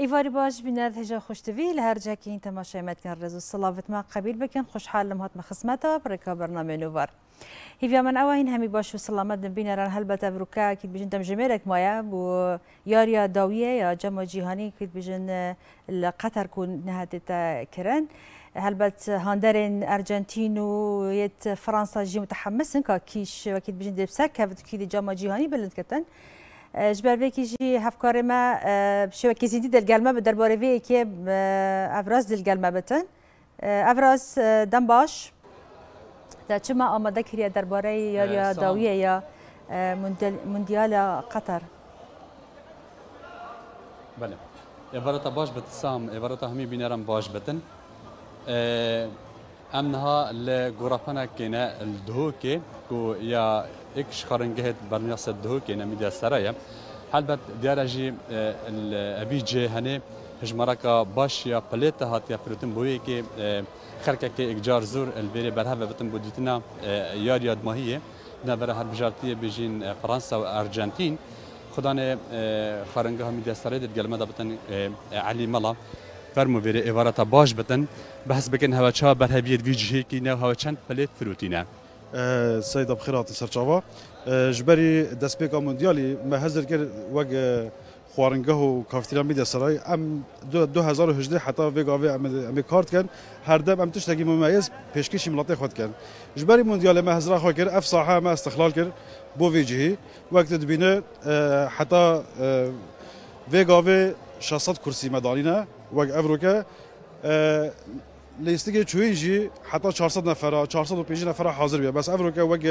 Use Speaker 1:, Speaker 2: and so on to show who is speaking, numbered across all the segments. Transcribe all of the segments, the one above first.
Speaker 1: ایواری باش بیناد هجا خوشتوی لهر جا که این تماشای متکن رزو صلاوت ما قبیل بکن خوشحال لم هات و برکا برنامه نوبر هیویا من اوین همی باش و سلامت دم بینران هلبت ابروکا کید بجن دم جمیرک مایا بو یاریا داویه یا جمع جیهانی کید بجن قطر کن نهاتتا کرن هلبت هاندرين ارجنتين ويت فرنسا جی متحمسن که کیش وكيد بجن دبسك كافت كيدي جمع جیهانی بلند کتن جبر بکی جی هفکار ما آه، بشو کسی دی دل ما به درباره آه، وی که افراز دل ما بتن افراز آه، دم باش تا چه ما آماده کریه درباره یا یا داویه یا موندیال قطر
Speaker 2: بله عبارتا باش بت سام عبارتا همی بینرم باش بتن امنها لغرفنا كنا الدهوكي کو یا اكش خارن جهد برنياس الدهوك كينا يعني ميديا سرايا حلبت ديارجي آه، آه، ابي جي هاني هني هجمركا باشيا بليتا هاتيا فروتن بوي كي آه، خركا كي اكجار زور البيري برهبه بتن بوديتنا يار ياد ماهيه نبره هر بجارتيه بيجين فرنسا وارجنتين خدانه خارنجه ميديا سرايا دلما دبتن علي ملا فرمو بيري عبارتا باش بتن بحس بكن هوا چا برهابيه ويجهي كي نو هوا چند بليت فروتينه
Speaker 3: سید بخیرات سرچاوا جبری دسبیکا موندیالی ما هزر کرد وق خوارنگه و کافتیران بیده سرای ام 2018 حتا و وی ام کارت کن هر دب ام تشتگی ممیز پیشکش ملاتی خود کن جبری مندیال ما هزرا خواه کر اف ساحه ما استقلال کر بو ویجی وقت دبینه حتی ویگا 600 کرسی مدانینه وقت افروکه لیستی چوی جی حتی 400 نفر 405 نفر حاضر بیه بس افرو که وگ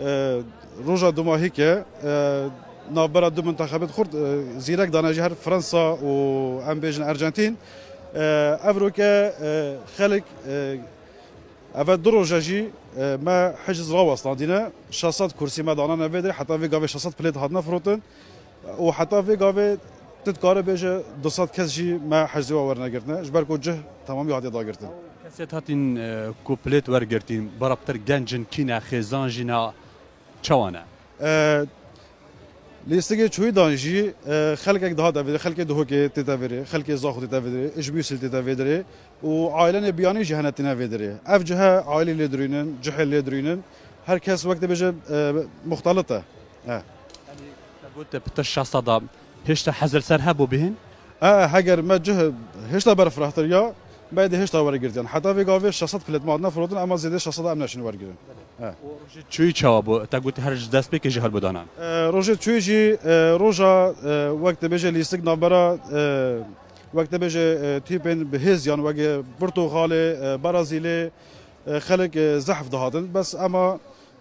Speaker 3: اه، روز دوماهی که اه، نابرد دو منتخبات خورد اه، زیرک دانشجو هر فرنسا و ام بیجن ارجنتین افرو که خلق اول دو روزا جی ما حجز را دینا 600 کرسی ما دانه نویده حتی وی گاوه 600 پلیت هات نفروتن و حتی وی گاوه تد کار بیشه 200 کس جی ما حجزه ورنا گرتنه جبر کو جه تمام یادی دا گرتن
Speaker 2: کسیت هاتین کوپلت ورگرتین برابتر گنجن کینا خیزان جینا چوانه لیستگی چوی دانجی
Speaker 3: خلک اک دهات اویدری خلک دهو که تیتا ویری خلک زاخو تیتا ویدری اجبی سل تیتا ویدری و عائلن بیانی جهنتینا ویدری اف جه عائلی لیدرینن جهل لیدرینن هر کس وقت بجه مختلطه اه.
Speaker 2: يعني قلت بتشخص
Speaker 3: هذا هشتا حزر سر هبو بهن؟ اه هجر ما جه هشتا برف رهتر يا بعد هشتا ور جردين حتى في قافي شصت فلت معدنا فروتن اما زيد شاصات امنا شنو ور جردين اه
Speaker 2: چوي چاو بو تا گوت هر جداس جهر بدانا
Speaker 3: آه، روجي چوي جي آه، روجا آه، وقت بيجي لي سيگنا برا وقت بيجي تيبن بهز يان وگه برتغالي برازيلي خلق زحف دهاتن بس اما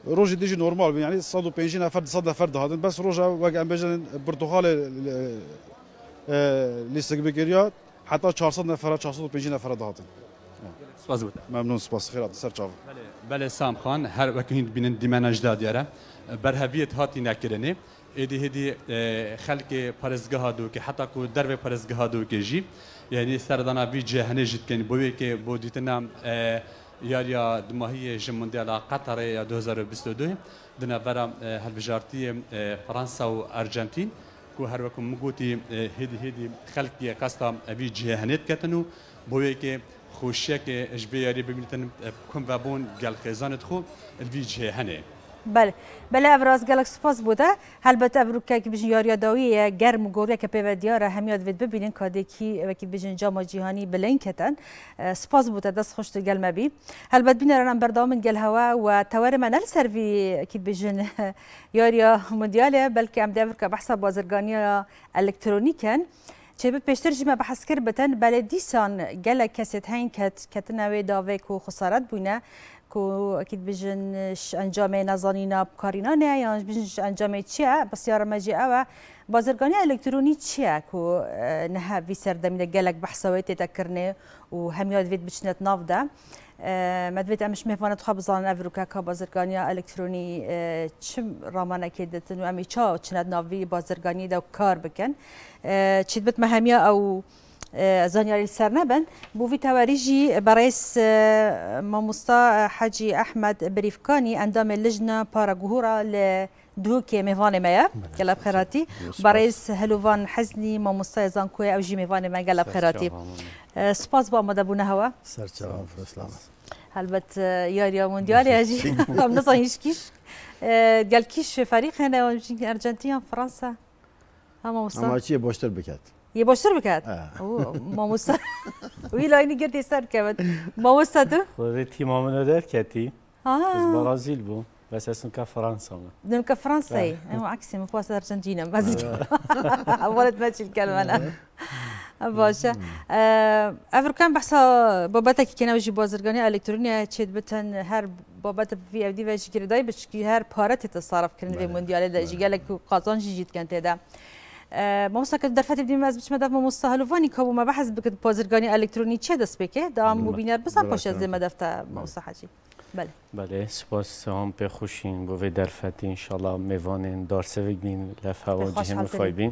Speaker 3: روجي ديجي نورمال يعني صادو بينجينا فرد صدا فرد هذا بس روجا وقع بجن البرتغالي اللي آه، سكبكريات حتى 400 نفر 450 نفر هذا سپاس بوتا ممنون سپاس خیرات سر چاو بله
Speaker 2: بله سام خان هر وکین بینن دیمن اجداد یاره بر هویت هاتی نکرنی ایدی هدی آه، خلق پرزگاه دو که حتی کو درو پرزگاه دو که جی یعنی سردانا بي جهنه جیت کن بوی که بودیتنا آه، یاریا دماهی جم مندیالا قطر یا 2022 د نوبر هلبجارتی فرانسا او ارجنتین کو هر وکم مگوتی هدی هدی خلقی قصتا اوی جهنت کتنو بوی که خوشیه که اجبیاری ببینیتن کم و بون گل خیزانت خو الوی جهنه
Speaker 1: بله بله ابراز گلک سپاس بوده البته ابروک که بجن یاریاداوی گرم و گوریه که پیودیا را هم یاد وید ببینین کاده کی وکی بجن جام جهانی بلین کتن سپاس بوده دست خوش تو گل مبی البته بین رانم بردامن گل هوا و توار من ال سروی کی بجن یاریا موندیاله بلکه ام دبر که بحث بازرگانی الکترونیکن چه پیشتر جمع بحث کر بتن بله دیسان گلک کسیت هین کت کتنوی داوی کو خسارت بونه کو اكيد بجنش انجام نزانينا بكارينا يعني بجنش انجام تشيا بس يا رمجي اوا بازرگانی الکترونی چیه کو نه وی سردمین گلک بحثویت تکرنه و همیاد وید بچنت ناف ده مدویت امش مهوانت خواب زانن افروکا که بازرگانی الکترونی چم رامانه کدتن و امی چا چنت ناوی بازرگانی ده کار بکن چید بت مهمیا او آه، زانياري سر نبن بوی توریجی برئیس آه، ماموستا آه، حجی احمد بريفكاني اندام اللجنة پاراگوهورا ل دوكي ميفاني مايا كلا بخيراتي بريس هلوفان حزني مامستا زانكوي او جي ميفاني ما كلا بخيراتي سباس با مدبونا هوا
Speaker 4: سرچا فرسلام
Speaker 1: هلبت يار يا مونديال يا جي هم نصا هيشكيش قال كيش فريق هنا ارجنتين فرنسا هم مستوى هم
Speaker 4: شي بوشتر بكات
Speaker 1: يبشر بكات ما مست ويلا إني قلت يسر كبد ما مستته
Speaker 5: خذتي ما من هذا كاتي آه برازيل بو بس اسمك فرنسا اسمك فرنسي انا
Speaker 1: عكسي من فواس ارجنتينا بس ولد ماشي الكلمه انا باشا افركان بحسا بابتك كنا وجي بازرگانی الكترونيه چت بتن هر بابت في افدی وش گردای بشكي هر پاره تتصرف کردن به موندیال دا جیگل قازان جیت کنته ده مۆمسەکە دەرفەتی دیماز بچمە دەفمە مستهلوفانی کەبوومە بەحز بکرد پۆزرگانی ئەلکترۆنی چێ دەست پێکێ دام ببینێت بزان پۆشێز دێمە دەفتە مەوسەحەجی.
Speaker 5: بله سپاس هم به خوشین بو درفتی انشالله میوانین دارسوی بین لفه و جهم فایبین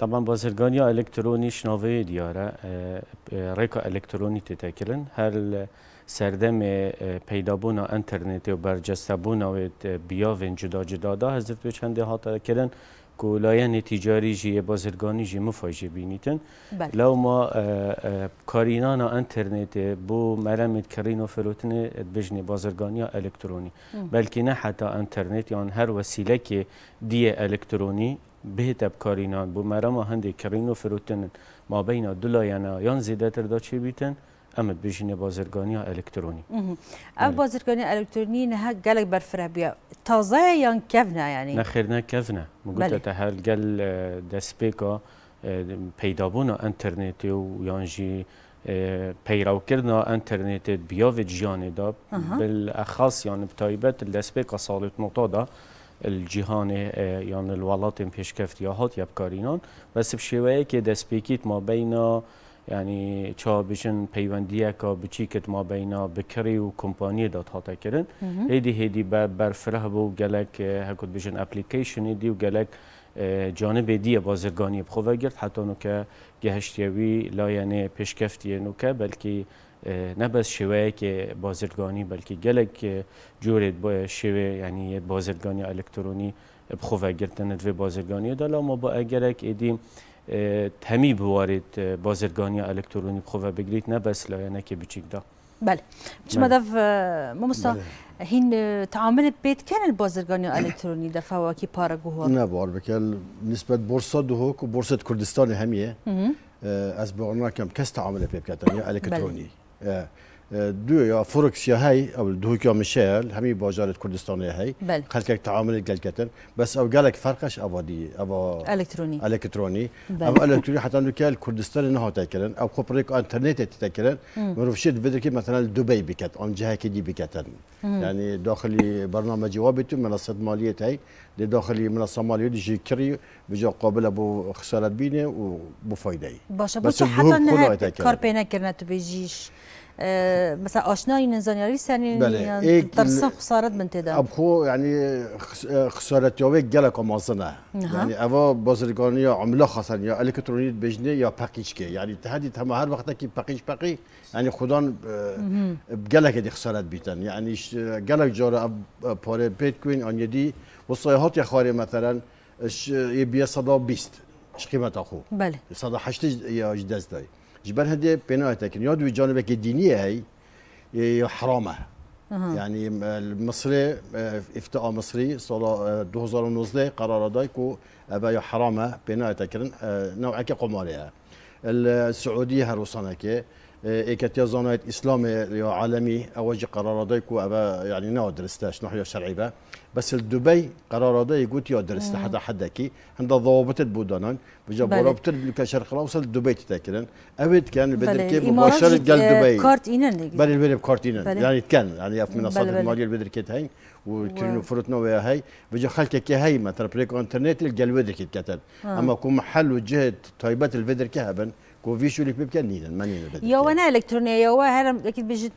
Speaker 5: طبعا بازرگانی الکترونی شناوه دیاره ریکا الکترونی تتکلن هر سردم پیدابونا انترنتی و بونا و بیاوین جدا جدا دا حضرت به چنده هاتا کردن کولاین تجاری جی بازرگانی جی مفاجه بینیتن بله. لو ما کارینان انترنت بو کرین و فروتن بجن بازرگانی الکترونی بلکه نه حتی انترنت یعنی هر وسیله که دیه الکترونی بهتب کارینان بو مرما هنده و فروتن ما بین ها یان یعنی زیده تر دا چه بیتن امد بجنه بازرگانی الکترونی
Speaker 1: ئەلکترۆنی بازرگانی الکترونی نه نەها گەلێک بەرفرەبیە تازه یان کفنه یعنی نه نه
Speaker 5: خیر کفنه نەخێرنە تا هر گل اه، دسپیکا اه، پیدا بونا ئەتەرنێتی و یانجی اه، پیراو کردن بیا و یانژی دا بل اخاص یان بتایبت دسپیکا سالت نوتا دا الجهان یان پیشکفت الوڵاتین پێشکەفتی هاات یابکارینان بەس که دسپیکیت ما بینە یعنی ینی چی کت بچیکت بینا بکری و کمپانی دات هاتەکردن هیدی هیدی بر بەرفرە بوو گلک هەکوت بژن اپلیکیشن دی و گلک جانب دیە بازرگانی حتی بخۆڤگرت حتۆنکە گەهشتیەوی که بلکی نه بس نەبەست که بازرگانی بلکه گلک جۆرێت با یعنی ینی بازرگانی الکترونی بخۆڤگرتن نوێ بازرگانی دلار ما با اگرک ایدی تمی بوارید بازرگانی الکترونی خوب بگیرید نه بس که بچیک دا
Speaker 1: بله چه مدف ممستا بله. هین تعامل بیت کن البازرگانی الکترونی دفعه و کی پارا گوه نه
Speaker 4: بار بکل نسبت برسا دو و برسا کردستان همیه از به کم کس تعامل بیت کن الکترونی بله. دو دویا فورکسیا های او دوکیا مشال همی باجار کردستانی های بله خلقک تعامل گلکتن بس او گلک فرقش آبادی آبا الکترونی الکترونی او الکترونی حتی نکال کردستان نه هات کردن او خبرک اینترنت ات کردن مرفشید بده که مثلا دبی بکت آن جهه که دی بکتن یعنی داخلی برنامه جواب تو منصه مالیه های داخلی منصه مالیه دی کری بجا قابل ابو خسارت بینه و بفایده باشه بس حتی نه کار
Speaker 1: پینه کردن بیجیش مثلا آشنایی نزانیاری سنی بله. ترسا خسارت من تیدا
Speaker 6: اب
Speaker 4: خو یعنی خسارت یاوه گلک آمازنه یعنی اوا بازرگانی یا عمله خاصن یا الکترونیت بجنه یا پقیچکه یعنی تهدی تمه هر وقت که پقیچ پقی یعنی خودان گلک دی خسارت بیتن یعنی گلک جاره پاره پیت کوین آن یدی صیحات یا خاره مثلا یه بیه صدا بیست قیمت خو بله صدا هشت یا جدست دایی جبل هدي بناية لكن يود بجانب جانبك الدينية هي حرامة يعني المصري افتاء مصري صلاة 2019 قرار دايكو أبا حرامة بناية كرن اه، نوعك قمارها السعودية هروسانك ايكت إيه، يزن ايت اسلام إيه، عالمي أوجه قرار ديك وابا يعني نو درستاش نحيا شرعي با بس دبي قرار دي قلت يا درست حدا حدا عند ضوابط بودانان بجا ضوابط كشرق الاوسط دبي تتاكلن ابد كان بدل كي مباشره قال آه، دبي كارت اينن بل البلد كارت اينن يعني كان يعني في منصات الماليه البدر كيت هاي وترينو فرطنا ويا هاي بجا خلك كي هاي مثلا بريكو انترنت القلب كيت كتل آه. اما كون محل وجهه طيبات البدر كهبن اللي كبيب كان ما نيدا بدي
Speaker 1: يا وانا الكترونيه يا هذا اكيد بيجي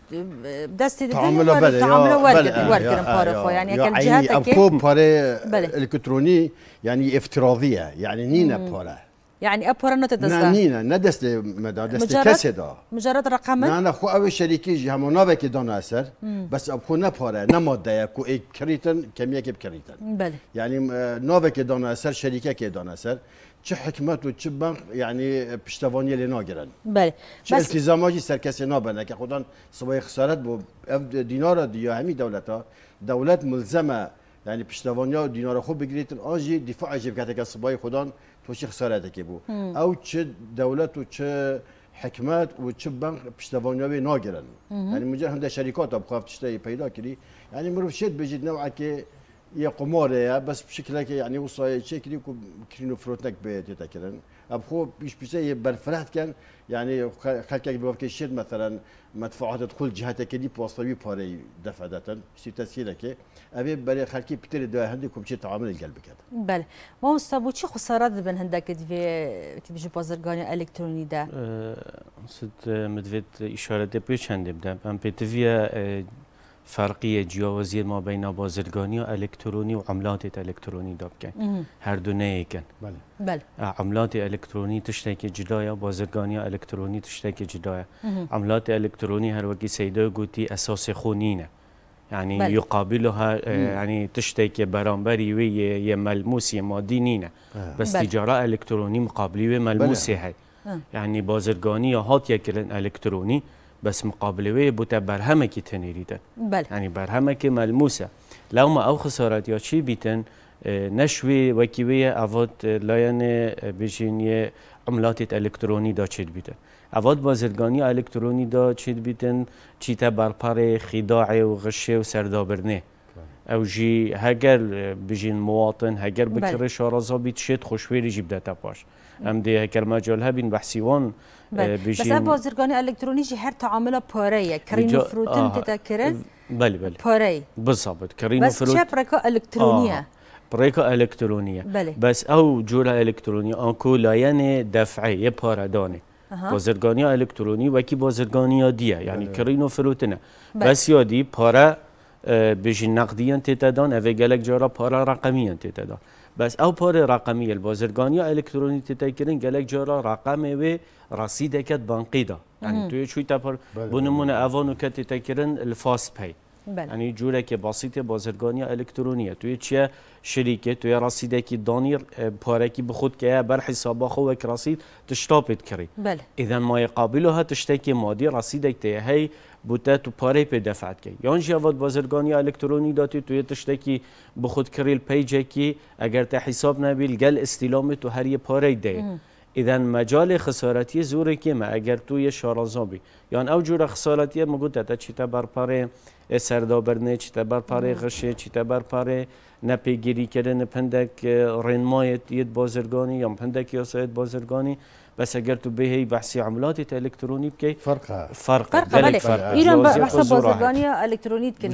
Speaker 1: بدستي تعمله
Speaker 4: تعملوا تعمله ورقه ورقه يعني كان جهات اكيد ابكو باري الكتروني يعني افتراضيه يعني نينا بورا
Speaker 1: يعني ابورا نو دستا نينا
Speaker 4: ندست مدا دست كسدا
Speaker 1: مجرد رقم نا
Speaker 4: خو او شريكي جي همو نو دون اثر بس ابكو نا بارا نا ماده كو إيه كريتن كميه كريتن بله يعني آه، نوفا كي دون اثر شريكه كي دون اثر چه حکمت و چه بنق یعنی پشتوانی لی ناگرن
Speaker 1: بله چه بس...
Speaker 4: التزاماجی سرکسی نابنه که خودان سبای خسارت بو دینار دی یا همی دولت ها دولت ملزمه یعنی پشتوانی ها دینار خوب بگیریتن آجی دفاع عجیب که که سبای خودان توشی خسارت که بو هم. او چه دولت و چه حکمت و چه بنق پشتوانی ها ناگرن یعنی مجرد هم در شرکات ها بخوافت پیدا کری یعنی مروف شد بجید نوعه که یه قماره یا بس بشکل که یعنی وصای شکلی کو کرینو فروتنک به دیتا کردن اب خو بیش بیشتر یه برفرات کن یعنی خلق که بوفک شیر مثلا مدفوعات تدخل جهت کلی پاسوی پاره دفع دادن شی تسهیل که ابي برای خلقی پتر دو هندکم چی تعامل قلب کرد
Speaker 1: بله ما مستبو چی خسارات بن هندک دی که بجو بازرگانی الکترونی ده
Speaker 4: صد مدوید
Speaker 5: اشاره ده پیچنده بدم ام پی تی فرقی جیاوزی ما بین بازرگانی و الکترونی و عملات الکترونی داب کن هر دو نه کن بله بله عملات الکترونی تشتی که جدای بازرگانی و الکترونی تشتی که جدای عملات الکترونی هر وقتی سیدا گوتی اساس خونینه یعنی قابل یقابلها یعنی تشتی که برانبری و یه ملموس یه مادی نینه بله. بس بله. تجاره الکترونی مقابلی و ملموسی بله. یعنی بازرگانی یا هات یک الکترونی بس مقابل وی بوده برهمکی تنیریده بله یعنی کی ملموسه لاما او خسارت یا چی بیتن اه، نشوی وکی وی اواد اه، لاین اه، بجین یه عملات الکترونی دا چید بیتن اواد بازرگانی الکترونی دا چید بیتن چیتا برپر خداع و غشه و سردابرنه او جی هگر بجین مواطن هگر بکره شارزا بیت شد خوشویری جیب دتا پاش ام دی ما جل هبین وان بجیم بس بله.
Speaker 1: بازرگانی الکترونی جی هر تعامل پاره کرین فروتن تذکرن
Speaker 5: بله بله پاره کرین بس فروت بس چه برکا الکترونیه بريكة إلكترونية بله. بس أو الکترونی إلكترونية أنكو لاينة بازرگانی الکترونی و کی بازرگانی دیه یعنی بله. کرینو فروتنه بله. بس یادی پاره بجی نقدیان تیتدان اوه گلک جارا پاره رقمیان تیتدان بس ئەو پۆرە ڕقەمیە بۆ زرگانیا ئەلکترۆنی تتەکردن گەلێک جۆرە ڕقامێ وێ ڕاستی دەکەت بانقیدا توێ چویتە پڕ بنمونە ئەڤۆن و اه، کە تتەکردن الفاس پێی ئەنی جوورێکی باسییتێ بۆ زرگانیا ئەلکترۆنیە توێ چیە شریکێ توێ ڕاستیدەکی دانی پارێکی بخود کەیە بەر حیساباخۆ وەک ڕاستید تشتاپیت کڕی ئیدەن مای قابل و هە تشتێکی مادی ڕاستیدێک تێ هەی بوده تو پاره پی دفعت که یان جواد بازرگانی الکترونی داتی تو یه تشته کی بخود کریل پیجه کی اگر تا حساب نبیل گل استیلام تو هر یه پاره ده اذن مجال خسارتی زوره که ما اگر تو یه شارازابی یان او جور خسارتی گوده تا چی تا بر پاره سردابرنه چی تا بر پاره غشه چی تا بر پاره نپیگیری کردن پندک رنمایت یه بازرگانی یا پندک یاسایت بازرگانی بس اگر تو به بحث عملات الکترونی بکی فرقه
Speaker 4: فرقه بله ایران بحث بازرگانی
Speaker 1: الکترونی کن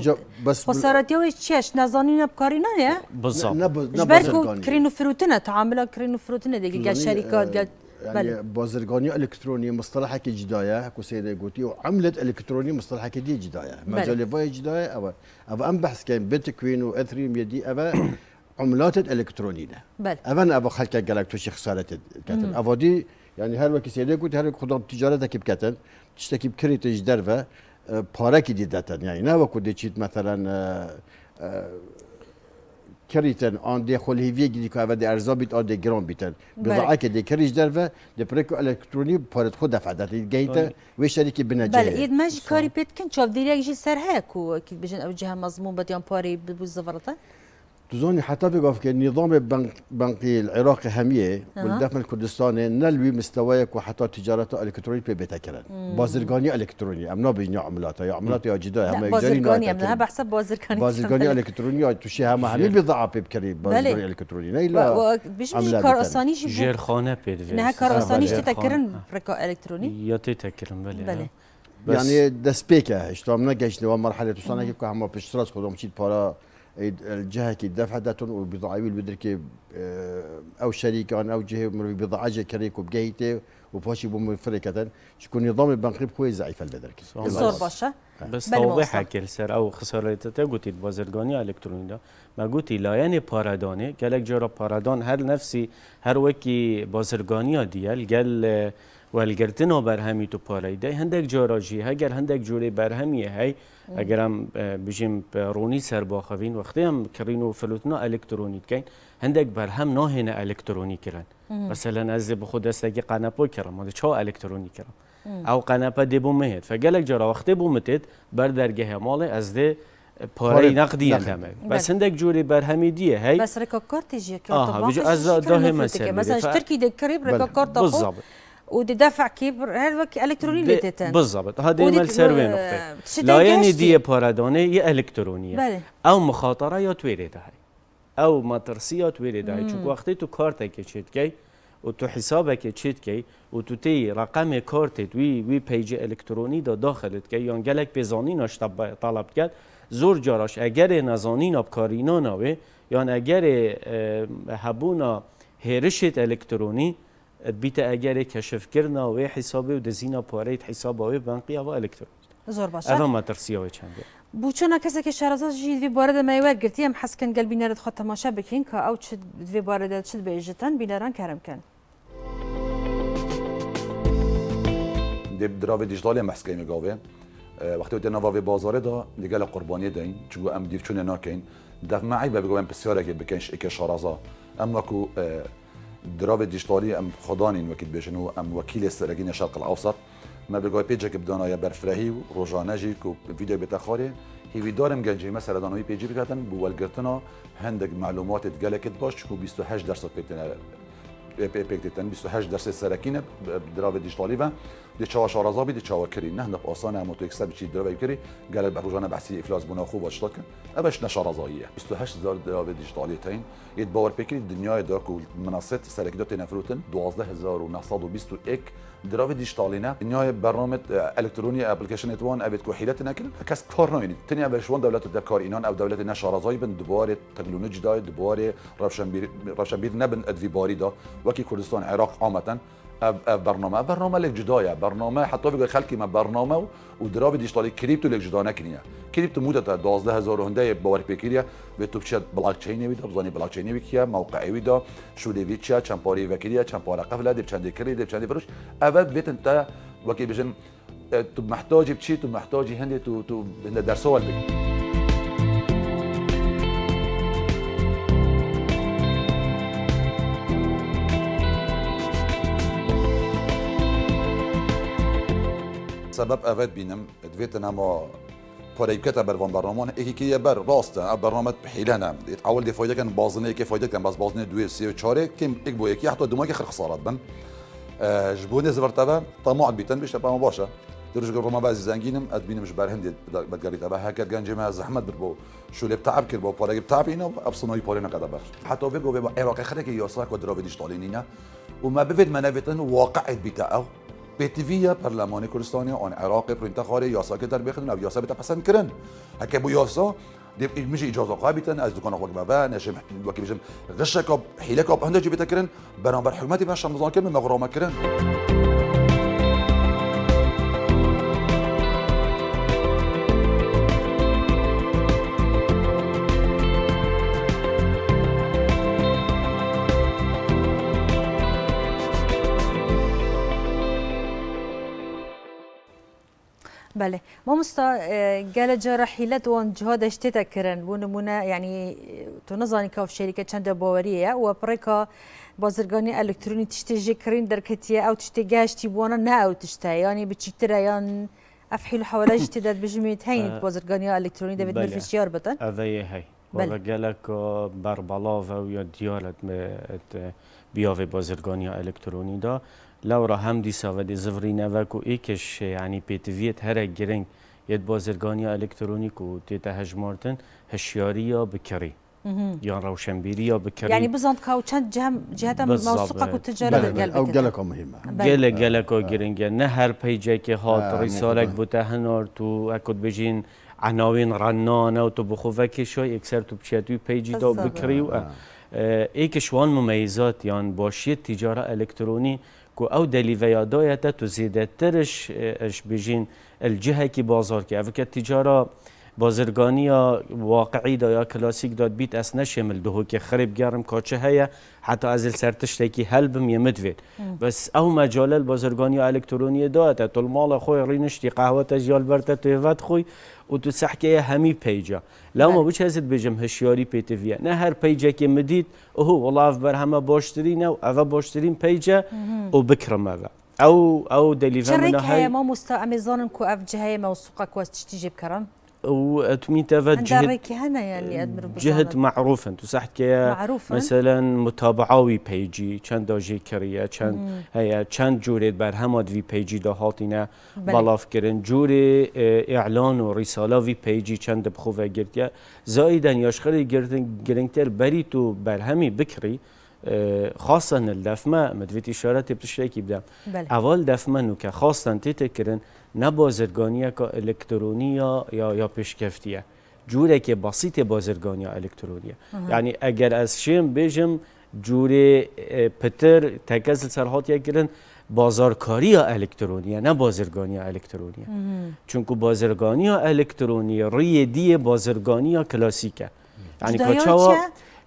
Speaker 4: خسارتی
Speaker 1: و چیش نزانی نبکاری نه
Speaker 4: بالضبط نبازرگانی
Speaker 1: کرینو فروتنه تعامل کرینو فروتنه دیگه گل شرکات گل يعني بل.
Speaker 4: بازرگانی الکترونی مصطلح که جدایه هکو سیده گوتی و عملة الکترونی مصطلح که دی جدایه مجال وای جدایه او او ام بحث کن بتکوین و اثریم یدی او عملات الکترونی نه بله اول او خلق گلکتوشی خسارت کتن او دی Yani her vakit seyrede kut her kudan ticaret ekip keten. Tiştekip kritiş der ve e, para ki dideten. Yani ne vakit deçit mesela کریتن آن دی خلیوی گیری که اول دی ارزا بیت آن دی گران بیتن بضاعه که دی کریج در و دی پرکو الکترونی پارت خود دفع داد گیتا وی شریکی بنجه بله اید
Speaker 1: ماجی کاری پیت کن چاو دیریک جی سر هکو که بجن او جه مضمون بدیان پاری ببوز زفرتن
Speaker 4: تظن حتى في نظام بنك بنكي العراقي هميه أه. والدفن الكردستاني نلوي مستواك وحتى تجارته الالكترونيه في بتكرن بازرگانی الکترونی امنا بین عملات یا عملات یا جدا هم بازرگانی امنا
Speaker 1: بحسب بازرگانی بازرگانی
Speaker 4: الکترونی یا تو شی هم همین بضاعه بكري بازرگانی الکترونی نه لا بیش کار آسانی جیر خانه پیدا نه کار آسانی تتکرن
Speaker 1: فرکا الکترونی
Speaker 4: یا تتکرن بله بله يعني دسبيكه اشتو امنا گشت و مرحله تو سنه که همه پیش خودم چیت پارا الجهه كي كيدفعتون بدر بدرك آه، او شركه او جهه بضعاجه كريك وبجهته وبوشي بوم فريكة شكون نظام البنكي خويا ضعيف لذلك الزور برشا بس توضيح
Speaker 5: هكا سر او خساره قلتي بازرگانی الکترونیدا ما لا يعني بارادوني قالك جرا بارادون هر نفسي هر وکی بازرگانی ديال قال آه، وەلگرتنەوە بەرهەمی و پۆرەیدای هەندێک جۆرۆژی هەگەر هەندێک جوورەی بەرهەمیە هەی اگرم بژیم ڕوونی سر وەختیان کڕین و فلوتنەوە ئەلکترۆنیکەین هەندێک بەرهەم نهێنە ئەلکترۆنی کرن بەسەلە نازی بخۆ دەستێکی قانەپۆی کڕم وەدە چاو ئەلکترۆنی کڕم ئەو قانەپە دێبوو مهێت فەگەلێک جۆرە وەختێ بوو متێت بەردەرگە هێماڵێ ئەس دێ پارەی نقدی انجامه بله. بس هندك جوری برهمی دیه. بس
Speaker 1: رکا كارت جي كارت اه بجي ازا داهي مثلا مثلا اشتركي دي كريب ركا بالضبط ودي دفع كبر هذا الكتروني تتن بالضبط هذا مال سروي نقطه لا يعني دي
Speaker 5: بارادوني هي الكترونيه او مخاطره يا تویره ده او ما یا تویره ده چون وقتی تو کارتک که چیت کی و تو حسابه که چیت کی و تو تی رقم کارت وی پیج الکترونی دا داخلت کی یا یعنی گلک بزانی ناش طلب کرد زور جاراش اگر ناب کارینا ناوه یا یعنی اگر هبونا هرشت الکترونی بیت اگر کشف کردن و حسابی و دزینا پاره حساب و بانقی و الکترونیک
Speaker 1: زۆر باش ئەمە
Speaker 5: ترسیەوە چند
Speaker 1: بوو چۆنە کەسێکی شارەزە ژیدوی بارە دەمەوەر گرتی ئەم حەسکن گەل بینەرت خۆ تەماشا بکەین کە ئەو چ دوێ بارەدا چت بێژتەن بینەران کارمکەن.
Speaker 7: دراوێ دیژدالی مەسکەی مگاوێ وقتی تێ ناواێ بازارێدا لەگەل لە قوربانی دەین چگو ئەم دیفچونە ناکەین دەفمەعی بە بگوێن پرسیارێکی بکەنش ئیکە شارەزا اما وەکو درابێ دیشتاری ئەم خۆدانین وەکیت بێژن و ئەم وەکیلێ الاوسط ما ئاوسەت مە بدون پێجێک بدانایە بەرفرەهی و ڕۆژانەژی و ویددیو بێتەخۆێ هیویدارم مثلا سەردانەوەی پێجی بکاتن بوەلگرتنەوە هەندێک معلوماتت گەلێکت باش و 28 درصد پێتەنە پکتتن 28 در سەرکینە درراێ دیشتالیە دی چاوا شارازابی دی آسان نهنە ئاسانە ئەمە تۆکسە بچی دەوەی کردی گەلە بە ڕژانە بەسی ئفلاس بوونا خۆ باشڵکن ئەبش نەشارازاییە 28 هزار تاین دیشتالیتین یت باوەپێکی دنیای داکو مناسب سەرکدا تێنەفروتن 12920 درافی دیجیتالی نیای برنامه آه، الکترونی اپلیکیشن آه، اتوان ابد آه، کو حیلت نکن کس کار ناین تنیا به شوان دولت دبکار اینان او دولت نشارزای بن دوباره تکنولوژی دای دوباره روشنبیر روشنبیر نبن ادوی باری دا وکی کردستان عراق عامتن برنامه برنامه لک جدایه برنامه حتی بگه خلکی ما برنامه و درا به دیجیتالی کریپتو لک جدا نکنیه کریپتو موده تا 12000 هنده باور پیکریه به تو بچت بلاک چین وی دبزانی بلاک چین وی کیه موقع وی دا شولی وی چا چمپاری وکریه چمپاره قفله دب چندی کری دب چندی فروش اول بیتن انت وکی بجن اه، تو محتاجی بچی تو محتاجی هندی تو تو هند درسوال بگی سبب افاد بينم دفيت انا آه، ما پاره کتاب بر وان برنامه اون یکی که یه بر راسته اب برنامه پیلانه دیت اول دی فایده کن بازنه یکی فایده کن باز بازنه دوی سی و چاره کم یک بو یکی حتی دماغی خیر خسارت بن طمع بیتن بشه پامو باشه درش گفت ما بعضی زنگینم اد بینم جبر هندی بدگری تابا هکر گنج ما زحمت بر شو لب تعب کرد بو پاره تعب اینو اب صنایع پاره نقد بر حتی وگو وگو عراق خرکی یاسرک و درآوردیش طالینینه و منافتن واقعیت بیتاق پێتیڤە پەرلەمانی کوردستانی ئۆن عێراقی پرینتەخواری یاساکە دەربێخن ئەو یاسا پسند کردن ئەکە بو یاسا میشه مژی ئیجازە قابیتن ئەس دوکانە خۆک بەە نەشم وەکی بژم غشەکە حیلەکە هەندێکی بتەکردن بەرامبەر حکوومەتی بە شەمزانکردن مەغڕۆمەکردن.
Speaker 1: بله ما مستا آه، گەلەجە ڕەحیلەتەوەن جهۆدەش تێتەکردن بوو نمونە ینی تو نزانانی کاف شەریکە چەندە باوەریە وە پڕێکا بازرگانی الکترونی تشتی جکرین در ئەلکترونی تشتێژی کردین دەرکەتیە ئەو تشتێ گەشتی بوونە ناو تشتە ینی بچیترەیان ئەفحیل حوەلەژ تێدەت بژمیت هەین آه. بازرگانی الکترونی ئەلکترونی دەبێت بەفشیار بتەن
Speaker 5: ئەەیە هەی گەلک بەربڵاوە و یا دیارەت بازرگانی الکترونی ئەلکترۆنیدا لورا هم دیسا و دی زفرینه و ای کش یعنی پیتویت هر گرنگ ید بازرگانی الکترونیک و تیتا هجمارتن هشیاری یا بکری یا روشنبیری یا بکری یعنی بزند
Speaker 1: که چند جهم جهت موثقه و بله، تجارت قلب بله، او گلک مهمه گله بله. گلک
Speaker 5: گرنگه نه هر پیجه که هات رسالک بوته هنار تو اکد بجین عناوین رنانه و تو بخوفه که شای اکثر تو بچیتوی پیجی دا بکری و ایکشوان ممیزات یعنی باشید تجاره الکترونی کو او دلیوه یادایت تو زیده ترش اش بجین الجهه کی بازار که او که تجاره بازرگانی یا واقعی دایا یا کلاسیک داد بیت اس نشمل دهو که خریب گرم کاچه هیا حتی از سرتشتی که هل بم یمد وید بس او مجال بازرگانی الکترونی داد تل مال خوی رینشتی قهوه زیال برته تو خوی و تو سحكي همی پیجا لو ما بوش هزت بجم هشیاری هشياري بيتفيا نه هر پیجا بيجا مدید مديت هو والله بر همه باشترین او افا بوشترين بيجا وبكرم هذا او او دليفا من هاي شريك ما
Speaker 1: مستوى اميزون اف جهه موثوقه كو تجيب كرم
Speaker 5: وتميتا جهد
Speaker 1: هنا يعني جهد
Speaker 5: معروفا تساحت كيا معروفا مثلا متابعاوي بيجي چند داجي كريا چند هيا چند جوري بر في بيجي دو هاتينا بلاف كرن جوري اعلان اه، ورساله في بيجي چند بخوفه گرتيا زايدا ياشخري گرتن گرنگتر بري تو بكري اه، خاصة الدفمة مدفيت إشارة بتشتكي بدا أول دفمة نوكا خاصة تتكرن نه بازرگانی که الکترونی یا یا پیشکفتیه جوره که بسیط بازرگانی الکترونیه. یعنی اگر از شیم بیجم جوره پتر تکزل سرحات یک گرن بازارکاری الکترونیه نه بازرگانی الکترونیه چونکه بازرگانی الکترونی ریدی بازرگانی کلاسیکه یعنی که چوا